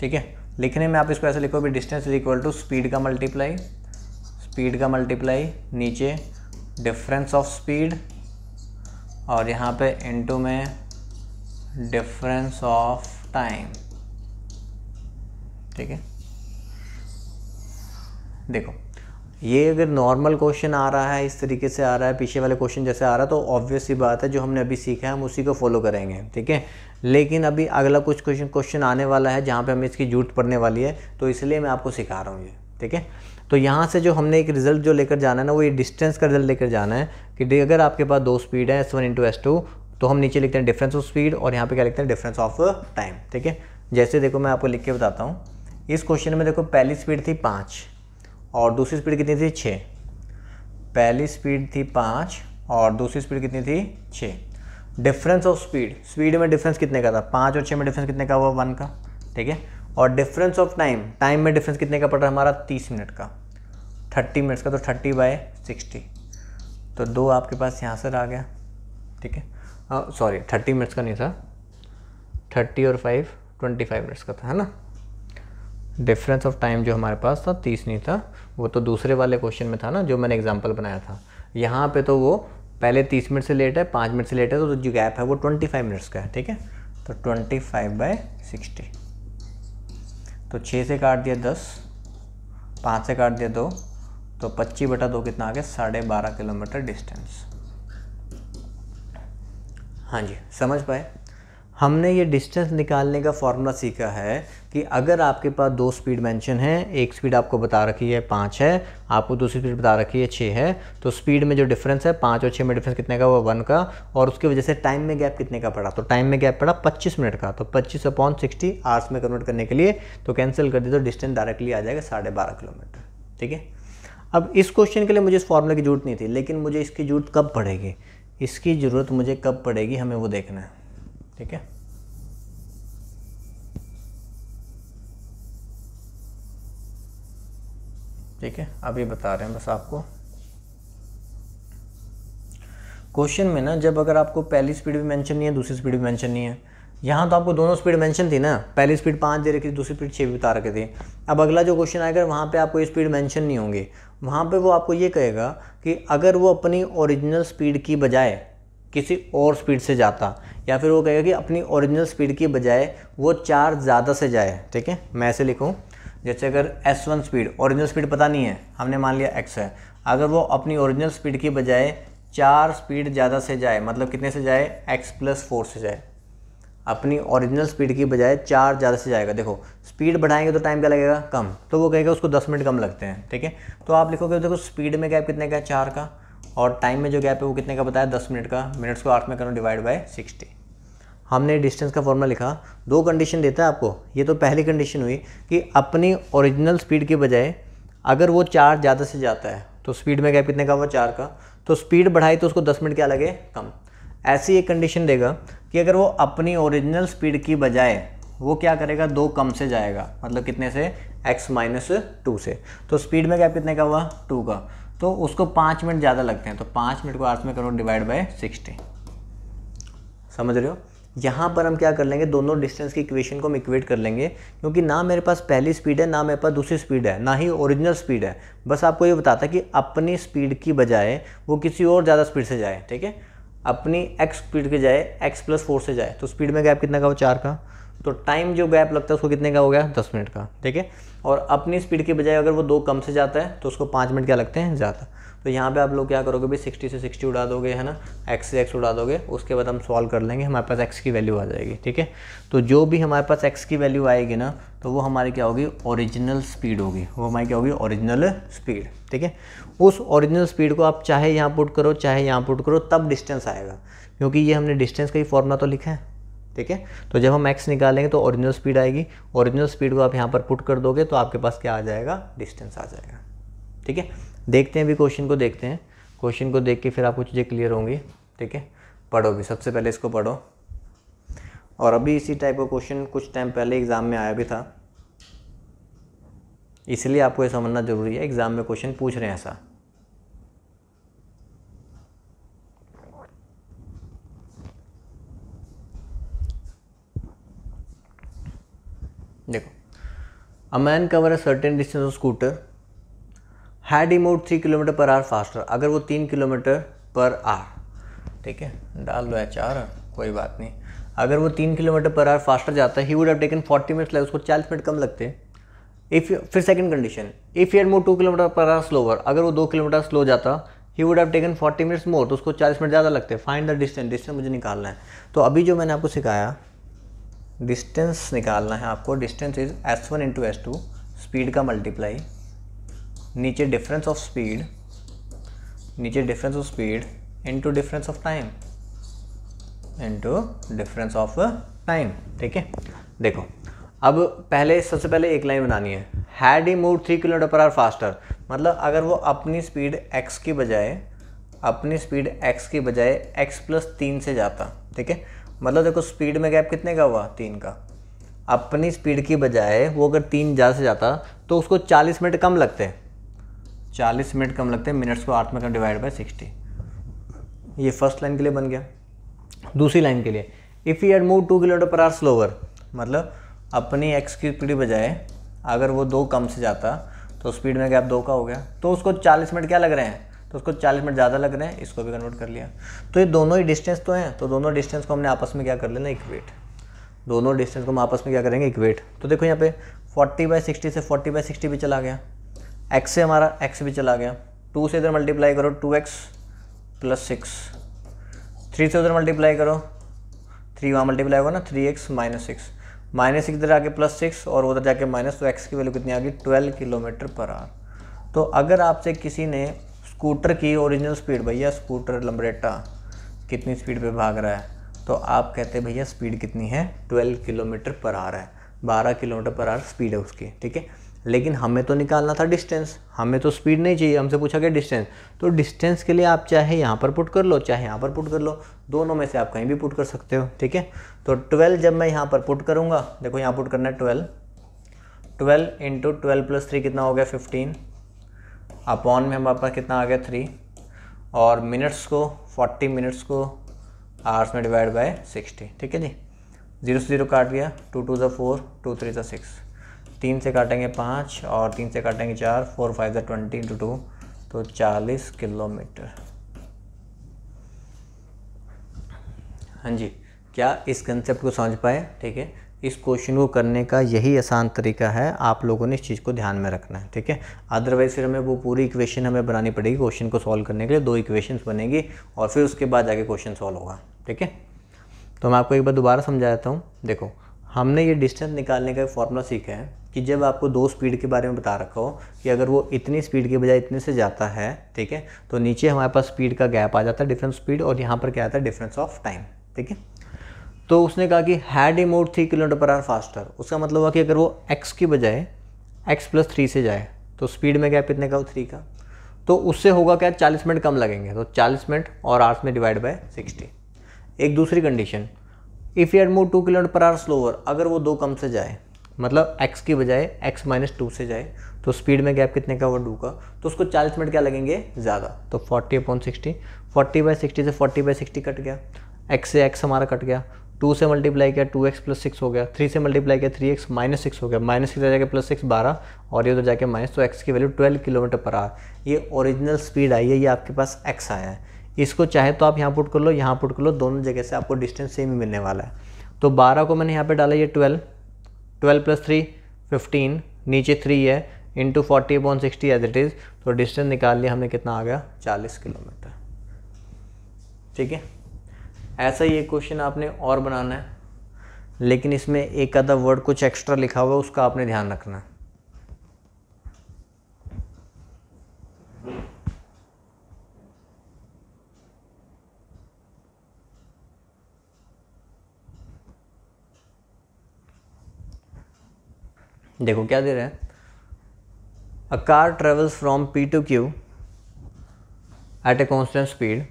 ठीक है लिखने में आप इसको ऐसे लिखो भी distance is equal to speed का मल्टीप्लाई स्पीड का मल्टीप्लाई नीचे डिफरेंस ऑफ स्पीड और यहाँ पे इनटू में डिफरेंस ऑफ टाइम ठीक है देखो ये अगर नॉर्मल क्वेश्चन आ रहा है इस तरीके से आ रहा है पीछे वाले क्वेश्चन जैसे आ रहा है तो ऑब्वियस ही बात है जो हमने अभी सीखा है हम उसी को फॉलो करेंगे ठीक है लेकिन अभी अगला कुछ क्वेश्चन क्वेश्चन आने वाला है जहाँ पे हमें इसकी जूट पड़ने वाली है तो इसलिए मैं आपको सिखा रहा हूँ ये ठीक है तो यहाँ से जो हमने एक रिज़ल्ट जो लेकर जाना है ना वो ये डिस्टेंस का रिजल्ट लेकर जाना है कि अगर आपके पास दो स्पीड है S one into S two तो हम नीचे लिखते हैं डिफरेंस ऑफ स्पीड और यहाँ पे क्या लिखते हैं डिफरेंस ऑफ टाइम ठीक है जैसे देखो मैं आपको लिख के बताता हूँ इस क्वेश्चन में देखो पहली स्पीड थी पाँच और दूसरी स्पीड कितनी थी छः पहली स्पीड थी पाँच और दूसरी स्पीड कितनी थी छः डिफरेंस ऑफ स्पीड स्पीड में डिफरेंस कितने का था पाँच और छः में डिफरेंस कितने का हुआ वन का ठीक है और डिफरेंस ऑफ टाइम टाइम में डिफरेंस कितने का पड़ रहा है हमारा तीस मिनट का थर्टी मिनट्स का तो थर्टी बाय सिक्सटी तो दो आपके पास यहाँ से आ गया ठीक है सॉरी थर्टी मिनट्स का नहीं था थर्टी और फाइव ट्वेंटी फाइव मिनट्स का था है ना डिफरेंस ऑफ टाइम जो हमारे पास था तीस नहीं था वो तो दूसरे वाले क्वेश्चन में था ना जो मैंने एग्जाम्पल बनाया था यहाँ पे तो वो पहले तीस मिनट से लेट है पाँच मिनट से लेट है तो जो गैप है वो ट्वेंटी फाइव मिनट्स का है ठीक है तो ट्वेंटी फाइव बाय सिक्सटी तो छः से काट दिया दस पाँच से काट दिया दो तो पच्चीस बटा दो कितना आ गया साढ़े बारह किलोमीटर डिस्टेंस हाँ जी समझ पाए हमने ये डिस्टेंस निकालने का फॉर्मूला सीखा है कि अगर आपके पास दो स्पीड मेंशन है एक स्पीड आपको बता रखी है पाँच है आपको दूसरी स्पीड बता रखी है छः है तो स्पीड में जो डिफरेंस है पाँच और छः में डिफरेंस कितने का वो वन का और उसकी वजह से टाइम में गैप कितने का पड़ा तो टाइम में गैप पड़ा पच्चीस मिनट का तो पच्चीस अपॉन सिक्सटी आर्स में कन्वर्ट करने के लिए तो कैंसिल कर दी तो डिस्टेंस डायरेक्टली आ जाएगा साढ़े बारह किलोमीटर ठीक है अब इस क्वेश्चन के लिए मुझे इस फॉर्मूले की जरूरत नहीं थी लेकिन मुझे इसकी जरूरत कब पड़ेगी इसकी ज़रूरत मुझे कब पड़ेगी हमें वो देखना है ठीक है ठीक है अब ये बता रहे हैं बस आपको क्वेश्चन में ना जब अगर आपको पहली स्पीड भी मेंशन नहीं है दूसरी स्पीड भी मेंशन नहीं है यहाँ तो आपको दोनों स्पीड मेंशन थी ना पहली स्पीड पाँच दे रखी थी दूसरी स्पीड छः भी बता रखे थी अब अगला जो क्वेश्चन आएगा वहाँ पे आपको ये स्पीड मेंशन नहीं होंगे वहाँ पे वो आपको ये कहेगा कि अगर वो अपनी ओरिजिनल स्पीड की बजाय किसी और स्पीड से जाता या फिर वो कहेगा कि अपनी ओरिजिनल स्पीड की बजाय वो चार ज़्यादा से जाए ठीक है मैं ऐसे लिखूँ जैसे अगर S one speed original speed पता नहीं है हमने मान लिया एक्स है अगर वो अपनी ओरिजिनल स्पीड की बजाय चार स्पीड ज़्यादा से जाए मतलब कितने से जाए एक्स प्लस फोर से जाए अपनी ओरिजिनल स्पीड की बजाय चार ज़्यादा से जाएगा देखो स्पीड बढ़ाएंगे तो टाइम क्या लगेगा कम तो वो कहेगा उसको दस मिनट कम लगते हैं ठीक है तो आप लिखोगे देखो स्पीड में गैप कितने का है चार का और टाइम में जो गैप है वो कितने का बताया दस मिनट का मिनट्स को आठ में करो डिवाइड बाय सिक्सटी हमने डिस्टेंस का फॉर्मूला लिखा दो कंडीशन देता है आपको ये तो पहली कंडीशन हुई कि अपनी ओरिजिनल स्पीड के बजाय अगर वो चार ज़्यादा से जाता है तो स्पीड में गैप कितने का हुआ चार का तो स्पीड बढ़ाई तो उसको दस मिनट क्या लगे कम ऐसी एक कंडीशन देगा कि अगर वो अपनी ओरिजिनल स्पीड की बजाय वो क्या करेगा दो कम से जाएगा मतलब कितने से x माइनस टू से तो स्पीड में गैप कितने का हुआ टू का तो उसको पाँच मिनट ज़्यादा लगते हैं तो पाँच मिनट को आर्ट्स में करो डिवाइड बाय सिक्सटी समझ रहे हो यहाँ पर हम क्या कर लेंगे दोनों डिस्टेंस की इक्वेशन को हम इक्वेट कर लेंगे क्योंकि ना मेरे पास पहली स्पीड है ना मेरे पास दूसरी स्पीड है ना ही ओरिजिनल स्पीड है बस आपको ये बताता है कि अपनी स्पीड की बजाय वो किसी और ज़्यादा स्पीड से जाए ठीक है अपनी एक्स स्पीड के जाए एक्स प्लस फोर से जाए तो स्पीड में गैप कितना का हो चार का तो टाइम जो गैप लगता है उसको कितने का हो गया दस मिनट का ठीक है और अपनी स्पीड के बजाय अगर वो दो कम से जाता है तो उसको पाँच मिनट क्या लगते हैं ज़्यादा तो यहाँ पे आप लोग क्या करोगे भाई सिक्सटी से सिक्सटी उड़ा दोगे है ना एक्स से एक्स उड़ा दोगे उसके बाद हम सॉल्व कर लेंगे हमारे पास एक्स की वैल्यू आ जाएगी ठीक है तो जो भी हमारे पास एक्स की वैल्यू आएगी ना तो वो हमारी क्या होगी ओरिजिनल स्पीड होगी वो हमारी क्या होगी ओरिजिनल स्पीड ठीक है उस ओरिजिनल स्पीड को आप चाहे यहाँ पुट करो चाहे यहाँ पुट करो तब डिस्टेंस आएगा क्योंकि ये हमने डिस्टेंस का ही फॉर्मूला तो लिखा है ठीक है तो जब हम एक्स निकालेंगे तो ओरिजिनल स्पीड आएगी ओरिजिनल स्पीड को आप यहाँ पर पुट कर दोगे तो आपके पास क्या आ जाएगा डिस्टेंस आ जाएगा ठीक है देखते हैं भी क्वेश्चन को देखते हैं क्वेश्चन को देख के फिर आपको चीज़ें क्लियर होंगी ठीक है पढ़ो भी सबसे पहले इसको पढ़ो और अभी इसी टाइप का क्वेश्चन कुछ टाइम पहले एग्ज़ाम में आया भी था इसलिए आपको ये समझना ज़रूरी है एग्ज़ाम में क्वेश्चन पूछ रहे हैं ऐसा देखो a man cover a certain distance of scooter had he move three kilometre per hour faster अगर वो तीन किलोमीटर पर आर ठीक है डाल लो एच आर कोई बात नहीं अगर वो तीन किलोमीटर पर आर फास्टर जाता है he would have taken forty minutes लगे उसको चालीस मिनट कम लगते हैं इफ़ फिर second condition if you had move two kilometre per hour slower अगर वो दो किलोमीटर स्लो जाता he would have taken forty minutes more तो उसको चालीस मिनट ज़्यादा लगते fine find the distance distance मुझे निकालना है तो अभी जो मैंने आपको सिखाया डिस्टेंस निकालना है आपको distance is S one into S two speed का मल्टीप्लाई नीचे डिफरेंस ऑफ स्पीड नीचे difference of speed into difference of time into difference of time ठीक है देखो अब पहले सबसे पहले एक लाइन बनानी है had he move three kilometre per hour faster मतलब अगर वो अपनी स्पीड एक्स की बजाय अपनी स्पीड एक्स की बजाय एक्स प्लस तीन से जाता ठीक है मतलब देखो स्पीड में गैप कितने का हुआ तीन का अपनी स्पीड की बजाय वो अगर तीन ज़्यादा से जाता तो उसको चालीस मिनट कम लगते चालीस मिनट कम लगते हैं मिनट्स को आठ में कम डिवाइड बाई सिक्सटी ये फर्स्ट लाइन के लिए बन गया दूसरी लाइन के लिए if you had move two kilometre per hour slower मतलब अपनी एक्स की स्पीड बजाय अगर वो दो कम से जाता तो स्पीड में गैप दो का हो गया तो उसको चालीस मिनट क्या लग रहे हैं तो उसको चालीस मिनट ज़्यादा लग रहे हैं इसको भी कन्वर्ट कर लिया तो ये दोनों ही डिस्टेंस तो हैं तो दोनों डिस्टेंस को हमने आपस में क्या कर लेना इक्वेट दोनों डिस्टेंस को हम आपस में क्या करेंगे इक्वेट तो देखो यहाँ पे 40 बाई 60 से 40 बाई 60 भी चला गया एक्स से हमारा एक्स भी चला गया टू से इधर मल्टीप्लाई करो two x plus six three से उधर मल्टीप्लाई करो थ्री वहाँ मल्टीप्लाई होगा ना three x minus six minus six इधर आके प्लस सिक्स और उधर जाके माइनस तो एक्स की वैल्यू कितनी आ गई ट्वेल्व किलोमीटर पर आवर तो अगर आपसे किसी ने स्कूटर की ओरिजिनल स्पीड भैया स्कूटर लम्बरेटा कितनी स्पीड पर भाग रहा है तो आप कहते हैं भैया स्पीड कितनी है ट्वेल्व किलोमीटर पर आवर है बारह किलोमीटर पर आवर स्पीड है उसकी ठीक है लेकिन हमें तो निकालना था डिस्टेंस हमें तो स्पीड नहीं चाहिए हमसे पूछा गया डिस्टेंस तो डिस्टेंस के लिए आप चाहे यहाँ पर पुट कर लो चाहे यहाँ पर पुट कर लो दोनों में से आप कहीं भी पुट कर सकते हो ठीक है तो ट्वेल्व जब मैं यहाँ पर पुट करूँगा देखो यहाँ पुट करना है twelve twelve into twelve plus three कितना हो गया फिफ्टीन अपॉन में हमारे पास कितना आ गया थ्री और मिनट्स को फोर्टी मिनट्स को आवर्स में डिवाइड बाय सिक्सटी ठीक है जी जीरो से जीरो काट गया टू टू ज़ा फोर टू थ्री ज़ा सिक्स तीन से काटेंगे पाँच और तीन से काटेंगे चार फोर फाइव से ट्वेंटी इंटू टू तो चालीस किलोमीटर हाँ जी क्या इस कंसेप्ट को समझ पाए ठीक है इस क्वेश्चन को करने का यही आसान तरीका है आप लोगों ने इस चीज़ को ध्यान में रखना है ठीक है अदरवाइज फिर हमें वो पूरी इक्वेशन हमें बनानी पड़ेगी क्वेश्चन को सॉल्व करने के लिए दो इक्वेशंस बनेगी और फिर उसके बाद जाके क्वेश्चन सॉल्व होगा ठीक है तो मैं आपको एक बार दोबारा समझा देता हूँ देखो हमने ये डिस्टेंस निकालने का एक फॉर्मूला सीखा है कि जब आपको दो स्पीड के बारे में बता रखा हो कि अगर वो इतनी स्पीड के बजाय इतने से जाता है ठीक है तो नीचे हमारे पास स्पीड का गैप आ जाता है डिफरेंस स्पीड और यहाँ पर क्या आता है डिफरेंस ऑफ टाइम ठीक है तो उसने कहा कि had he moved three kilometre per hour faster उसका मतलब हुआ कि अगर वो एक्स की बजाय एक्स प्लस थ्री से जाए तो स्पीड में गैप इतने का हो थ्री का तो उससे होगा क्या चालीस मिनट कम लगेंगे तो चालीस मिनट और आर्स में डिवाइड बाय सिक्सटी एक दूसरी condition if you had moved two kilometre per hour slower अगर वो दो कम से जाए मतलब x की बजाय x माइनस टू से जाए तो स्पीड में गैप कितने का वो डू का तो उसको 40 मिनट क्या लगेंगे ज़्यादा तो 40 upon sixty forty by sixty से 40 बाई सिक्सटी कट गया x से x हमारा कट गया टू से मल्टीप्लाई किया टू एक्स प्लस सिक्स हो गया थ्री से मल्टीप्लाई किया थ्री एक्स माइनस सिक्स हो गया माइनस इधर जाके प्लस सिक्स बारह और ये उधर जाके माइनस तो एक्स की value twelve kilometre per hour ये ओरिजिनल स्पीड आई है ये आपके पास एक्स आया है इसको चाहे तो आप यहाँ पुट कर लो यहाँ पुट कर लो दोनों जगह से आपको डिस्टेंस सेम ही मिलने वाला है तो बारह को मैंने यहाँ पर डाला ये twelve twelve plus three fifteen नीचे थ्री है into forty upon sixty as it is तो डिस्टेंस निकाल लिया हमने कितना आ गया चालीस किलोमीटर ठीक है ऐसा ये क्वेश्चन आपने और बनाना है लेकिन इसमें एक आधा वर्ड कुछ एक्स्ट्रा लिखा हुआ है उसका आपने ध्यान रखना है देखो क्या दे रहा है a car travels from P to Q at a constant speed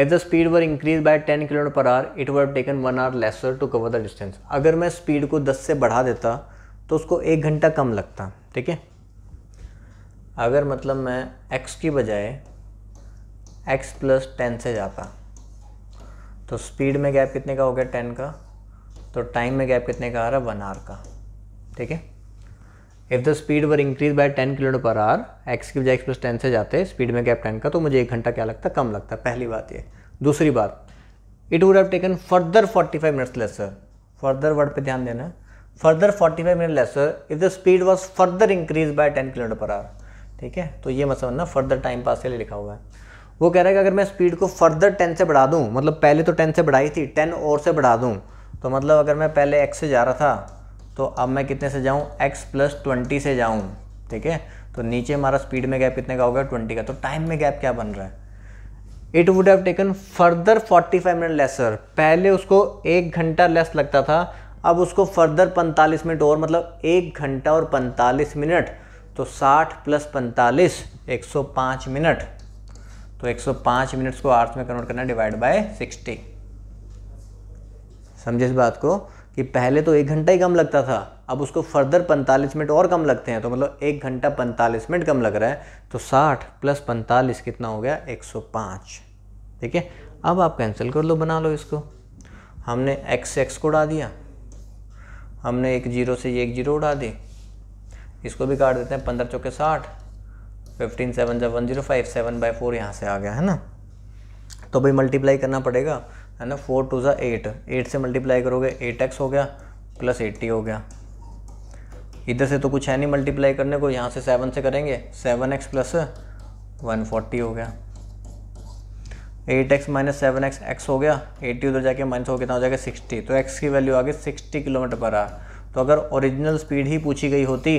if the speed were increase by ten kilometre per hour it were taken one hour lesser to cover the distance अगर मैं speed को दस से बढ़ा देता तो उसको एक घंटा कम लगता ठीक है अगर मतलब मैं एक्स की बजाय एक्स प्लस टेन से जाता तो स्पीड में गैप कितने का हो गया टेन का तो टाइम में गैप कितने का आ रहा है वन आवर का ठीक है if the speed were increase by 10 kilometre per hour x की बजाय एक्स प्लस टेन से जाते स्पीड में गैप टेन का तो मुझे एक घंटा क्या लगता कम लगता पहली बात ये दूसरी बात it would have taken further 45 minutes lesser further word पे ध्यान देना further 45 minute lesser if the speed was further increase by 10 kilometre per hour ठीक है तो ये मत समझना फर्दर टाइम पास के लिए लिखा हुआ है वो कह रहा है कि अगर मैं स्पीड को फर्दर टेन से बढ़ा दूँ मतलब पहले तो टेन से बढ़ाई थी टेन और से बढ़ा दूँ तो मतलब अगर मैं पहले एक्स से जा रहा था तो अब मैं कितने से जाऊँ एक्स प्लस ट्वेंटी से जाऊँ ठीक है तो नीचे हमारा स्पीड में गैप कितने का होगा ट्वेंटी का तो टाइम में गैप क्या बन रहा है it would have taken further five minute lesser पहले उसको एक घंटा लेस लगता था अब उसको फर्दर पैंतालीस मिनट और मतलब एक घंटा और पैंतालीस मिनट तो साठ प्लस पैंतालीस एक सौ पाँच मिनट तो एक सौ पाँच मिनट्स को आर्ट्स में कन्वर्ट करना डिवाइड बाय सिक्सटी समझे इस बात को कि पहले तो एक घंटा ही कम लगता था अब उसको फर्दर पैंतालीस मिनट और कम लगते हैं तो मतलब एक घंटा पैंतालीस मिनट कम लग रहा है तो साठ प्लस पैंतालीस कितना हो गया एक सौ पाँच ठीक है अब आप कैंसिल कर लो बना लो इसको हमने एक्स एक्स को उड़ा दिया हमने एक जीरो से ये एक जीरो उड़ा दी इसको भी काट देते हैं पंद्रह चौके साठ फिफ्टीन सेवन जब one zero five seven by four यहाँ से आ गया है ना तो भाई मल्टीप्लाई करना पड़ेगा है ना फोर टू ज़ा एट एट से मल्टीप्लाई करोगे एट एक्स हो गया प्लस एट्टी हो गया इधर से तो कुछ है नहीं मल्टीप्लाई करने को यहाँ से सेवन से करेंगे seven x plus one forty हो गया eight x minus seven x x हो गया एट्टी उधर जाके माइनस हो कितना हो जाएगा सिक्सटी तो एक्स की वैल्यू आ गई सिक्सटी किलोमीटर पर आर तो अगर ओरिजिनल स्पीड ही पूछी गई होती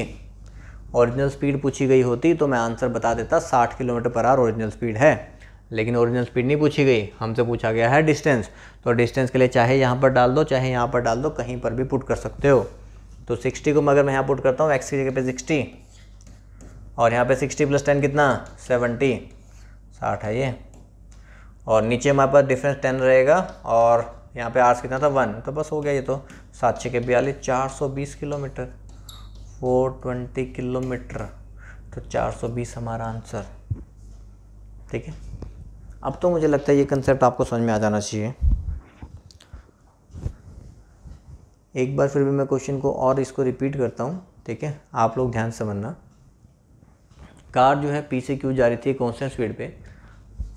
ओरिजिनल स्पीड पूछी गई होती तो मैं आंसर बता देता साठ kilometre per are original speed है लेकिन ओरिजिनल स्पीड नहीं पूछी गई हमसे पूछा गया है डिस्टेंस तो डिस्टेंस के लिए चाहे यहाँ पर डाल दो चाहे यहाँ पर डाल दो कहीं पर भी पुट कर सकते हो तो 60 को मगर मैं यहाँ पुट करता हूँ एक्स की जगह पे 60 और यहाँ पे 60 प्लस टेन कितना 70 साठ है ये और नीचे हमारे पास डिफरेंस टेन रहेगा और यहाँ पे आर्स कितना था वन तो बस हो गया ये तो सात छः के बयालीस चार सौ बीस किलोमीटर फोर ट्वेंटी किलोमीटर तो चार सौ बीस हमारा आंसर ठीक है अब तो मुझे लगता है ये कंसेप्ट आपको समझ में आ जाना चाहिए एक बार फिर भी मैं क्वेश्चन को और इसको रिपीट करता हूँ ठीक है आप लोग ध्यान समझना कार जो है पी से जा रही थी से स्पीड पे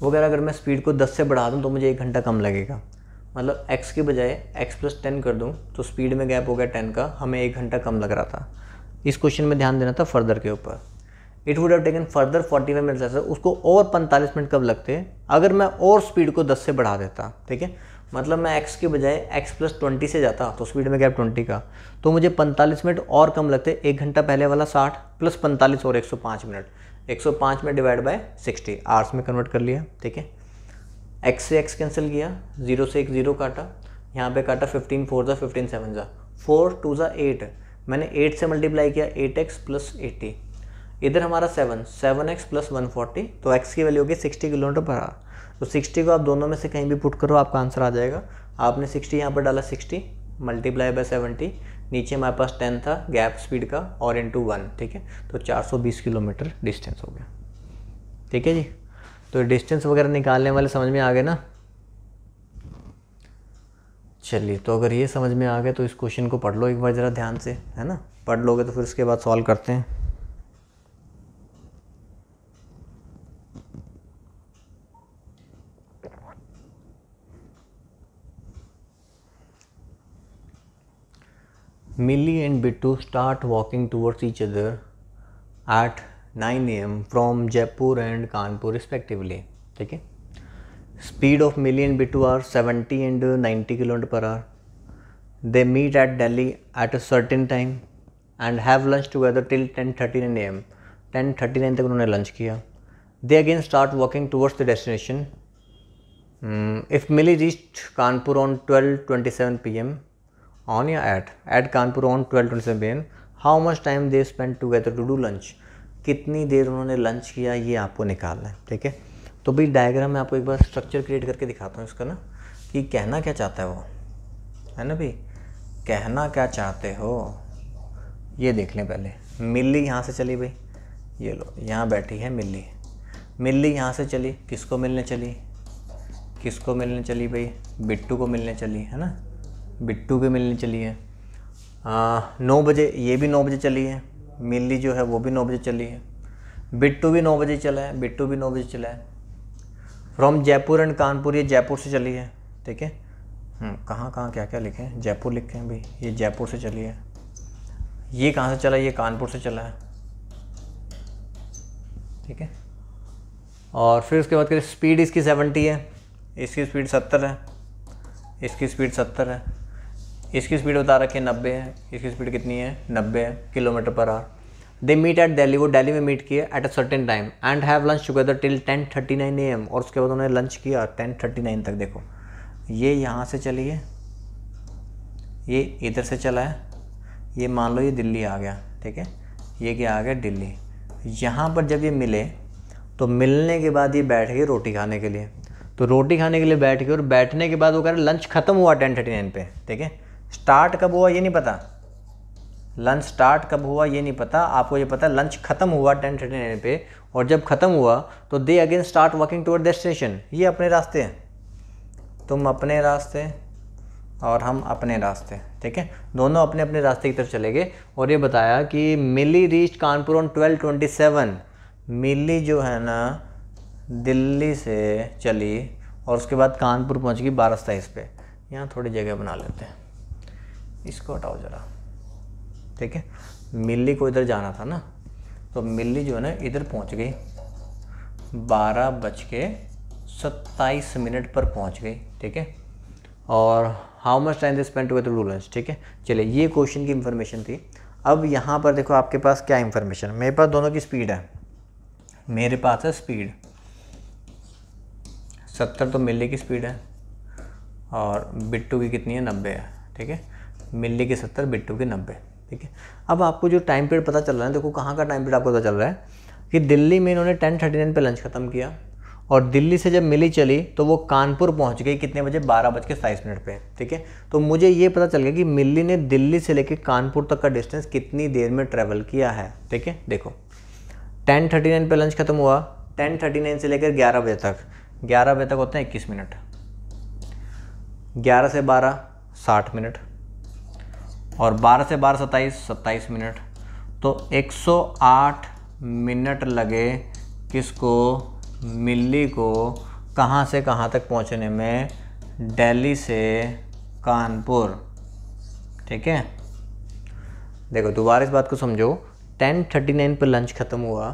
वो अगर मैं स्पीड को 10 से बढ़ा दूँ तो मुझे एक घंटा कम लगेगा मतलब x के बजाय x प्लस टेन कर दूँ तो स्पीड में गैप हो गया टेन का हमें एक घंटा कम लग रहा था इस क्वेश्चन में ध्यान देना था फर्दर के ऊपर it would have taken further 45 minutes ऐसा उसको और 45 मिनट कब लगते हैं अगर मैं और स्पीड को 10 से बढ़ा देता ठीक है मतलब मैं x के बजाय x प्लस ट्वेंटी से जाता तो स्पीड में गैप 20 का तो मुझे 45 मिनट और कम लगते एक घंटा पहले वाला 60 प्लस पैंतालीस और 105 मिनट 105 में डिवाइड बाय 60 आर्स में कन्वर्ट कर लिया ठीक है एक्स से एक्स कैंसिल किया जीरो से एक जीरो काटा यहाँ पे काटा फिफ्टीन फोर ज़ा फिफ्टीन सेवन ज़ा फोर टू ज़ा एट मैंने एट से मल्टीप्लाई किया एट एक्स प्लस एट्टी इधर हमारा seven seven x plus one forty तो एक्स की वैल्यू होगी सिक्सटी किलोमीटर पर आवर तो सिक्सटी को आप दोनों में से कहीं भी पुट करो आपका आंसर आ जाएगा आपने सिक्सटी यहाँ पर डाला सिक्सटी मल्टीप्लाई बाय सेवेंटी नीचे हमारे पास टेन था गैप स्पीड का और टू वन ठीक है तो चार सौ बीस किलोमीटर डिस्टेंस हो गया ठीक है जी तो डिस्टेंस वगैरह निकालने वाले समझ में आ गए ना चलिए तो अगर ये समझ में आ गया तो इस क्वेश्चन को पढ़ लो एक बार ज़रा ध्यान से है ना पढ़ लोगे तो फिर उसके बाद सॉल्व करते हैं Millie and Bittu start walking towards each other at 9 am from Jaipur and Kanpur respectively. Okay. Speed of Millie and Bittu are 70 and 90 km per hour. They meet at Delhi at a certain time and have lunch together till 10:39 am. 10:39 तक उन्होंने lunch किया they again start walking towards They again start walking towards the destination. Hmm, if Mili reached Kanpur on 12:27 p.m. On या at at Kanpur on twelve twenty pm how much time they spend together to do lunch कितनी देर उन्होंने lunch किया ये आपको निकालना है ठीक है तो भाई डायग्राम में आपको एक बार स्ट्रक्चर क्रिएट करके दिखाता हूँ इसका ना कि कहना क्या चाहता है वो है ना भाई कहना क्या चाहते हो ये देख लें पहले मिल्ली यहाँ से चली भाई ये लो यहाँ बैठी है मिल्ली मिल्ली यहाँ से चली किसको मिलने चली किसको मिलने चली भाई बिट्टू को मिलने चली है ना बिट्टू भी मिलने चली है नौ बजे ये भी नौ बजे चली है मिली जो है वो भी नौ बजे चली है बिट्टू भी नौ बजे चला है बिट्टू भी नौ बजे चला है फ्रॉम जयपुर एंड कानपुर ये जयपुर से चली है ठीक है हम्म, कहाँ कहाँ क्या क्या लिखे हैं जयपुर लिखे हैं भाई ये जयपुर से चली है ये कहाँ से चला है ये कानपुर से चला है ठीक है और फिर उसके बाद करें स्पीड इसकी सेवेंटी है इसकी स्पीड सत्तर है इसकी स्पीड सत्तर है इसकी स्पीड बता रखी है नब्बे है इसकी स्पीड कितनी है नब्बे है kilometre per hour they meet at Delhi वो दिल्ली में मीट किए at a certain time and have lunch together till ten thirty nine A M और उसके बाद उन्होंने लंच किया टेन थर्टी नाइन तक देखो ये यहाँ से चली है ये इधर से चला है ये मान लो ये दिल्ली आ गया ठीक है ये क्या आ गया दिल्ली यहाँ पर जब ये मिले तो मिलने के बाद ये बैठ गए रोटी खाने के लिए तो रोटी खाने के लिए बैठ गए और बैठने के बाद वो कह रहे लंच ख़त्म हुआ टेन थर्टी नाइन पे ठीक है स्टार्ट कब हुआ ये नहीं पता लंच स्टार्ट कब हुआ ये नहीं पता आपको ये पता लंच ख़त्म हुआ टेन थर्टी नाइन पे और जब ख़त्म हुआ तो they again start working toward destination ये अपने रास्ते हैं तुम अपने रास्ते और हम अपने रास्ते ठीक है दोनों अपने अपने रास्ते की तरफ चले गए और ये बताया कि Mili reach Kanpur on twelve twenty seven Mili जो है ना दिल्ली से चली और उसके बाद कानपुर पहुंच गई बारह सताईस पे यहाँ थोड़ी जगह बना लेते हैं इसको हटाओ ज़रा ठीक है मिल्ली को इधर जाना था ना तो मिल्ली जो है ना इधर पहुंच गई बारह बज के सत्ताईस मिनट पर पहुंच गई ठीक है और how much time they spend to lunch ठीक है चलिए ये क्वेश्चन की इन्फॉर्मेशन थी अब यहाँ पर देखो आपके पास क्या इन्फॉर्मेशन मेरे पास दोनों की स्पीड है मेरे पास है स्पीड सत्तर तो मिल्ली की स्पीड है और बिट्टू की कितनी है नब्बे है ठीक है मिल्ली के सत्तर बिट्टू के नब्बे ठीक है अब आपको जो टाइम पीरियड पता चल रहा है देखो कहाँ का टाइम पीरियड आपको पता चल रहा है कि दिल्ली में इन्होंने टेन थर्टी नाइन पर लंच ख़त्म किया और दिल्ली से जब मिली चली तो वो कानपुर पहुंच गई कितने बजे बारह बज के साइस मिनट पर ठीक है तो मुझे ये पता चल गया कि मिली ने दिल्ली से लेकर कानपुर तक का डिस्टेंस कितनी देर में ट्रैवल किया है ठीक है देखो टेन थर्टी नाइन पर लंच ख़त्म हुआ टेन थर्टी नाइन से लेकर ग्यारह बजे तक ग्यारह बजे तक होते हैं इक्कीस मिनट ग्यारह से बारह साठ मिनट और 12 से 12 सत्ताईस सत्ताईस मिनट तो 108 मिनट लगे किसको मिल्ली को कहाँ से कहाँ तक पहुँचने में दिल्ली से कानपुर ठीक है देखो दोबारा इस बात को समझो 10:39 पर लंच ख़त्म हुआ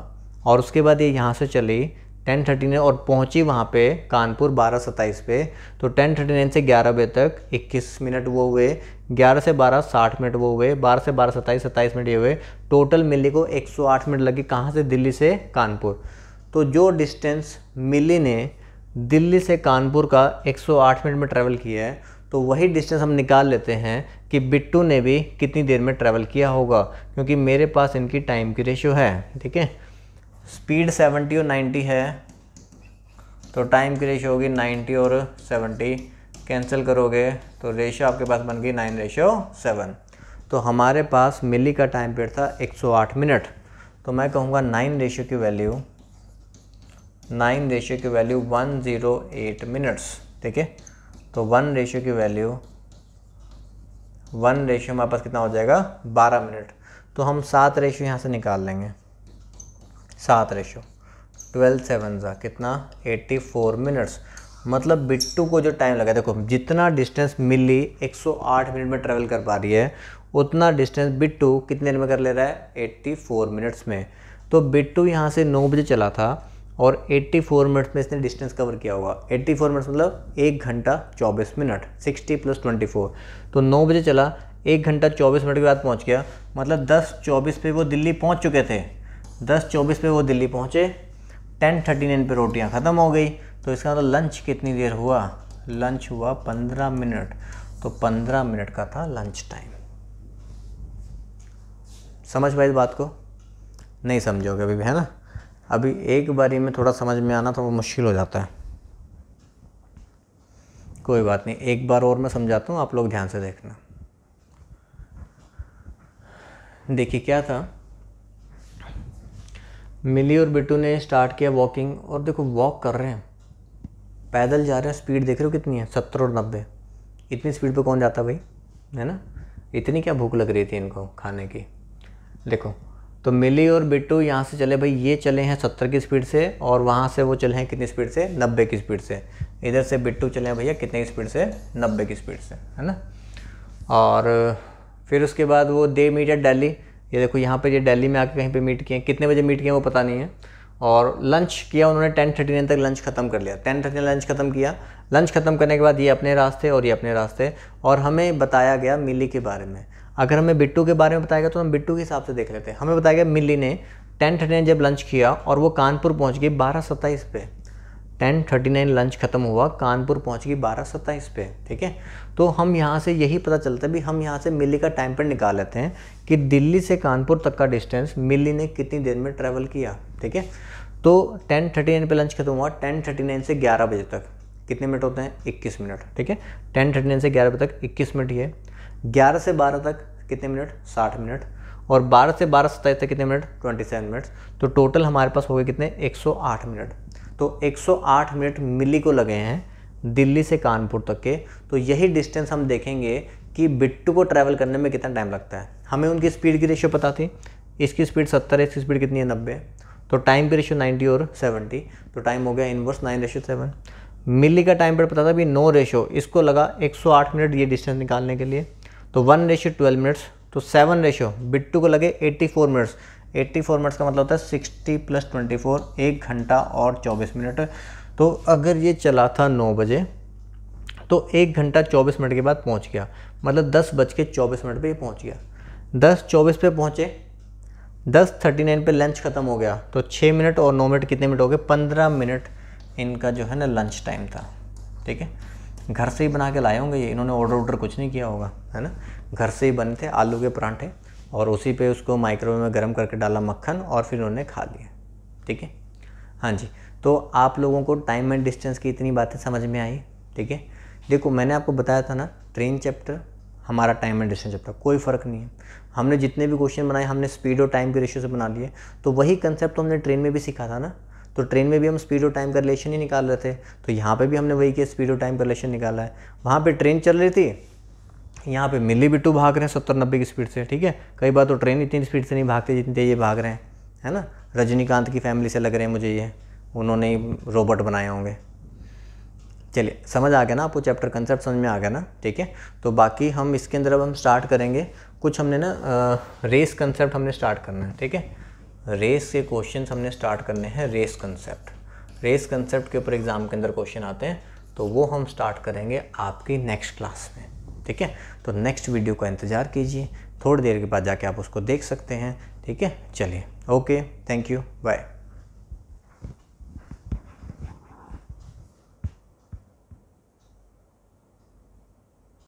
और उसके बाद ये यहाँ से चली 10:39 और पहुँची वहाँ पे कानपुर बारह पे तो 10:39 से ग्यारह बजे तक 21 मिनट वो हुए ग्यारह से बारह साठ मिनट वो हुए बारह से बारह सत्ताईस सत्ताईस मिनट ये हुए टोटल मिली को एक सौ आठ मिनट लगी कहाँ से दिल्ली से कानपुर तो जो डिस्टेंस मिली ने दिल्ली से कानपुर का 108 मिनट में ट्रैवल किया है तो वही डिस्टेंस हम निकाल लेते हैं कि बिट्टू ने भी कितनी देर में ट्रैवल किया होगा क्योंकि मेरे पास इनकी टाइम की रेशियो है ठीक है स्पीड सेवेंटी और नाइन्टी है तो टाइम की रेशियो होगी नाइन्टी और सेवेंटी कैंसिल करोगे तो रेशो आपके पास बन गई नाइन रेशो सेवन तो हमारे पास मिली का टाइम पीरियड था 108 मिनट तो मैं कहूँगा नाइन रेशो की वैल्यू नाइन रेशो की value one zero eight minutes ठीक है तो वन रेशो की वैल्यू वन रेशो हमारे पास कितना हो जाएगा बारह मिनट तो हम सात रेशो यहाँ से निकाल लेंगे सात रेशो ट्वेल्व सेवन ज़ा कितना एट्टी फोर मिनट्स मतलब बिट्टू को जो टाइम लगा देखो जितना डिस्टेंस मिली 108 मिनट में ट्रेवल कर पा रही है उतना डिस्टेंस बिट्टू कितने दिन में कर ले रहा है 84 मिनट्स में तो बिट्टू यहाँ से 9 बजे चला था और 84 मिनट्स में इसने डिस्टेंस कवर किया होगा 84 मिनट्स मतलब एक घंटा चौबीस मिनट 60 प्लस 24 तो 9 बजे चला एक घंटा चौबीस मिनट के बाद पहुँच गया मतलब दस चौबीस पर वो दिल्ली पहुँच चुके थे दस चौबीस पर वो दिल्ली पहुँचे टेन थर्टी नाइन पर रोटियाँ ख़त्म हो गई तो इसका मतलब लंच कितनी देर हुआ लंच हुआ पंद्रह मिनट तो पंद्रह मिनट का था लंच टाइम समझ पाए इस बात को नहीं समझोगे अभी है ना अभी एक बारी में थोड़ा समझ में आना थोड़ा मुश्किल हो जाता है कोई बात नहीं एक बार और मैं समझाता हूँ आप लोग ध्यान से देखना देखिए क्या था मिली और बिट्टू ने स्टार्ट किया वॉकिंग और देखो वॉक कर रहे हैं पैदल जा रहे हैं स्पीड देख रहे हो कितनी है सत्तर और नब्बे इतनी स्पीड पे कौन जाता भाई है ना इतनी क्या भूख लग रही थी इनको खाने की देखो तो मिली और बिट्टू यहाँ से चले भाई ये चले हैं सत्तर की स्पीड से और वहाँ से वो चले हैं कितनी स्पीड से नब्बे की स्पीड से इधर से बिट्टू चले हैं भैया कितने की स्पीड से नब्बे की स्पीड से है ना और फिर उसके बाद वो दे मीट एट डेली ये देखो यहाँ पे ये दिल्ली में आके कहीं पे मीट किए कितने बजे मीट किए वो पता नहीं है और लंच किया उन्होंने टेन थर्टी नाइन तक लंच ख़त्म कर लिया टेन थर्टी लंच ख़त्म किया लंच ख़त्म करने के बाद ये अपने रास्ते और ये अपने रास्ते और हमें बताया गया मिली के बारे में अगर हमें बिट्टू के बारे में बताया गया तो हम बिट्टू के हिसाब से देख लेते हैं हमें बताया गया मिली ने टेन थर्टी जब लंच किया और वो कानपुर पहुँच गई बारह सत्ताईस पे टेन थर्टी नाइन लंच ख़त्म हुआ कानपुर पहुँच गई बारह सत्ताईस पे ठीक है तो हम यहाँ से यही पता चलता है भी हम यहाँ से मिली का टाइम पर निकाल लेते हैं कि दिल्ली से कानपुर तक का डिस्टेंस मिली ने कितनी देर में ट्रैवल किया ठीक है तो टेन थर्टी नाइन पर लंच खत्म हुआ टेन थर्टी नाइन से ग्यारह बजे तक कितने मिनट होते हैं इक्कीस मिनट ठीक है टेन थर्टी नाइन से ग्यारह बजे तक इक्कीस मिनट ये ग्यारह से बारह तक कितने मिनट साठ मिनट और बारह से बारह सत्ताईस तक कितने मिनट ट्वेंटी सेवन मिनट तो टोटल हमारे पास हो गए कितने एक सौ आठ मिनट तो 108 मिनट मिली को लगे हैं दिल्ली से कानपुर तक के तो यही डिस्टेंस हम देखेंगे कि बिट्टू को ट्रैवल करने में कितना टाइम लगता है हमें उनकी स्पीड की रेशियो पता थी इसकी स्पीड सत्तर है इसकी स्पीड कितनी है नब्बे तो टाइम की रेशियो नाइन्टी और सेवेंटी तो टाइम हो गया inverse nine ratio seven Mili का टाइम पर पता था भी नो रेशियो इसको लगा 108 मिनट ये डिस्टेंस निकालने के लिए तो वन रेशियो ट्वेल्व मिनट्स तो सेवन रेशियो बिट्टू को लगे 84 मिनट्स 80 मिनट्स का मतलब होता है 60 प्लस 24 एक घंटा और 24 मिनट तो अगर ये चला था 9 बजे तो एक घंटा 24 मिनट के बाद पहुंच गया मतलब दस बज के चौबीस मिनट पर ये पहुँच गया दस चौबीस पे पहुँचे दस थर्टी नाइन पर लंच ख़त्म हो गया तो छः मिनट और नौ मिनट कितने मिनट हो गए पंद्रह मिनट इनका जो है ना लंच टाइम था ठीक है घर से ही बना के लाए होंगे ये इन्होंने ऑर्डर ऑर्डर कुछ नहीं किया होगा है ना घर से ही बने थे आलू के परांठे और उसी पे उसको माइक्रोवेव में गर्म करके डाला मक्खन और फिर उन्होंने खा लिया ठीक है हाँ जी तो आप लोगों को टाइम एंड डिस्टेंस की इतनी बातें समझ में आई ठीक है देखो मैंने आपको बताया था ना ट्रेन चैप्टर हमारा टाइम एंड डिस्टेंस चैप्टर कोई फ़र्क नहीं है हमने जितने भी क्वेश्चन बनाए हमने स्पीड और टाइम के रेशियो से बना लिए तो वही कंसेप्ट तो हमने ट्रेन में भी सीखा था ना तो ट्रेन में भी हम स्पीड और टाइम का रिलेशन ही निकाल रहे थे तो यहाँ पे भी हमने वही किया स्पीड और टाइम का रिलेशन निकाला है वहाँ पे ट्रेन चल रही थी यहाँ पे मिली बिट्टू भाग रहे हैं सत्तर नब्बे की स्पीड से ठीक है कई बार तो ट्रेन इतनी स्पीड से नहीं भागते जितनी तेज़ ये भाग रहे हैं है ना रजनीकांत की फैमिली से लग रहे हैं मुझे ये उन्होंने ही रोबोट बनाए होंगे चलिए समझ आ गया ना आपको चैप्टर कंसेप्ट समझ में आ गया ना ठीक है तो बाकी हम इसके अंदर अब हम स्टार्ट करेंगे कुछ हमने ना रेस कंसेप्ट हमने स्टार्ट करना है ठीक है रेस के क्वेश्चन हमने स्टार्ट करने हैं रेस कंसेप्ट रेस कंसेप्ट के ऊपर एग्ज़ाम के अंदर क्वेश्चन आते हैं तो वो हम स्टार्ट करेंगे आपकी नेक्स्ट क्लास में ठीक है तो नेक्स्ट वीडियो का इंतज़ार कीजिए थोड़ी देर के बाद जाके आप उसको देख सकते हैं ठीक है चलिए ओके थैंक यू बाय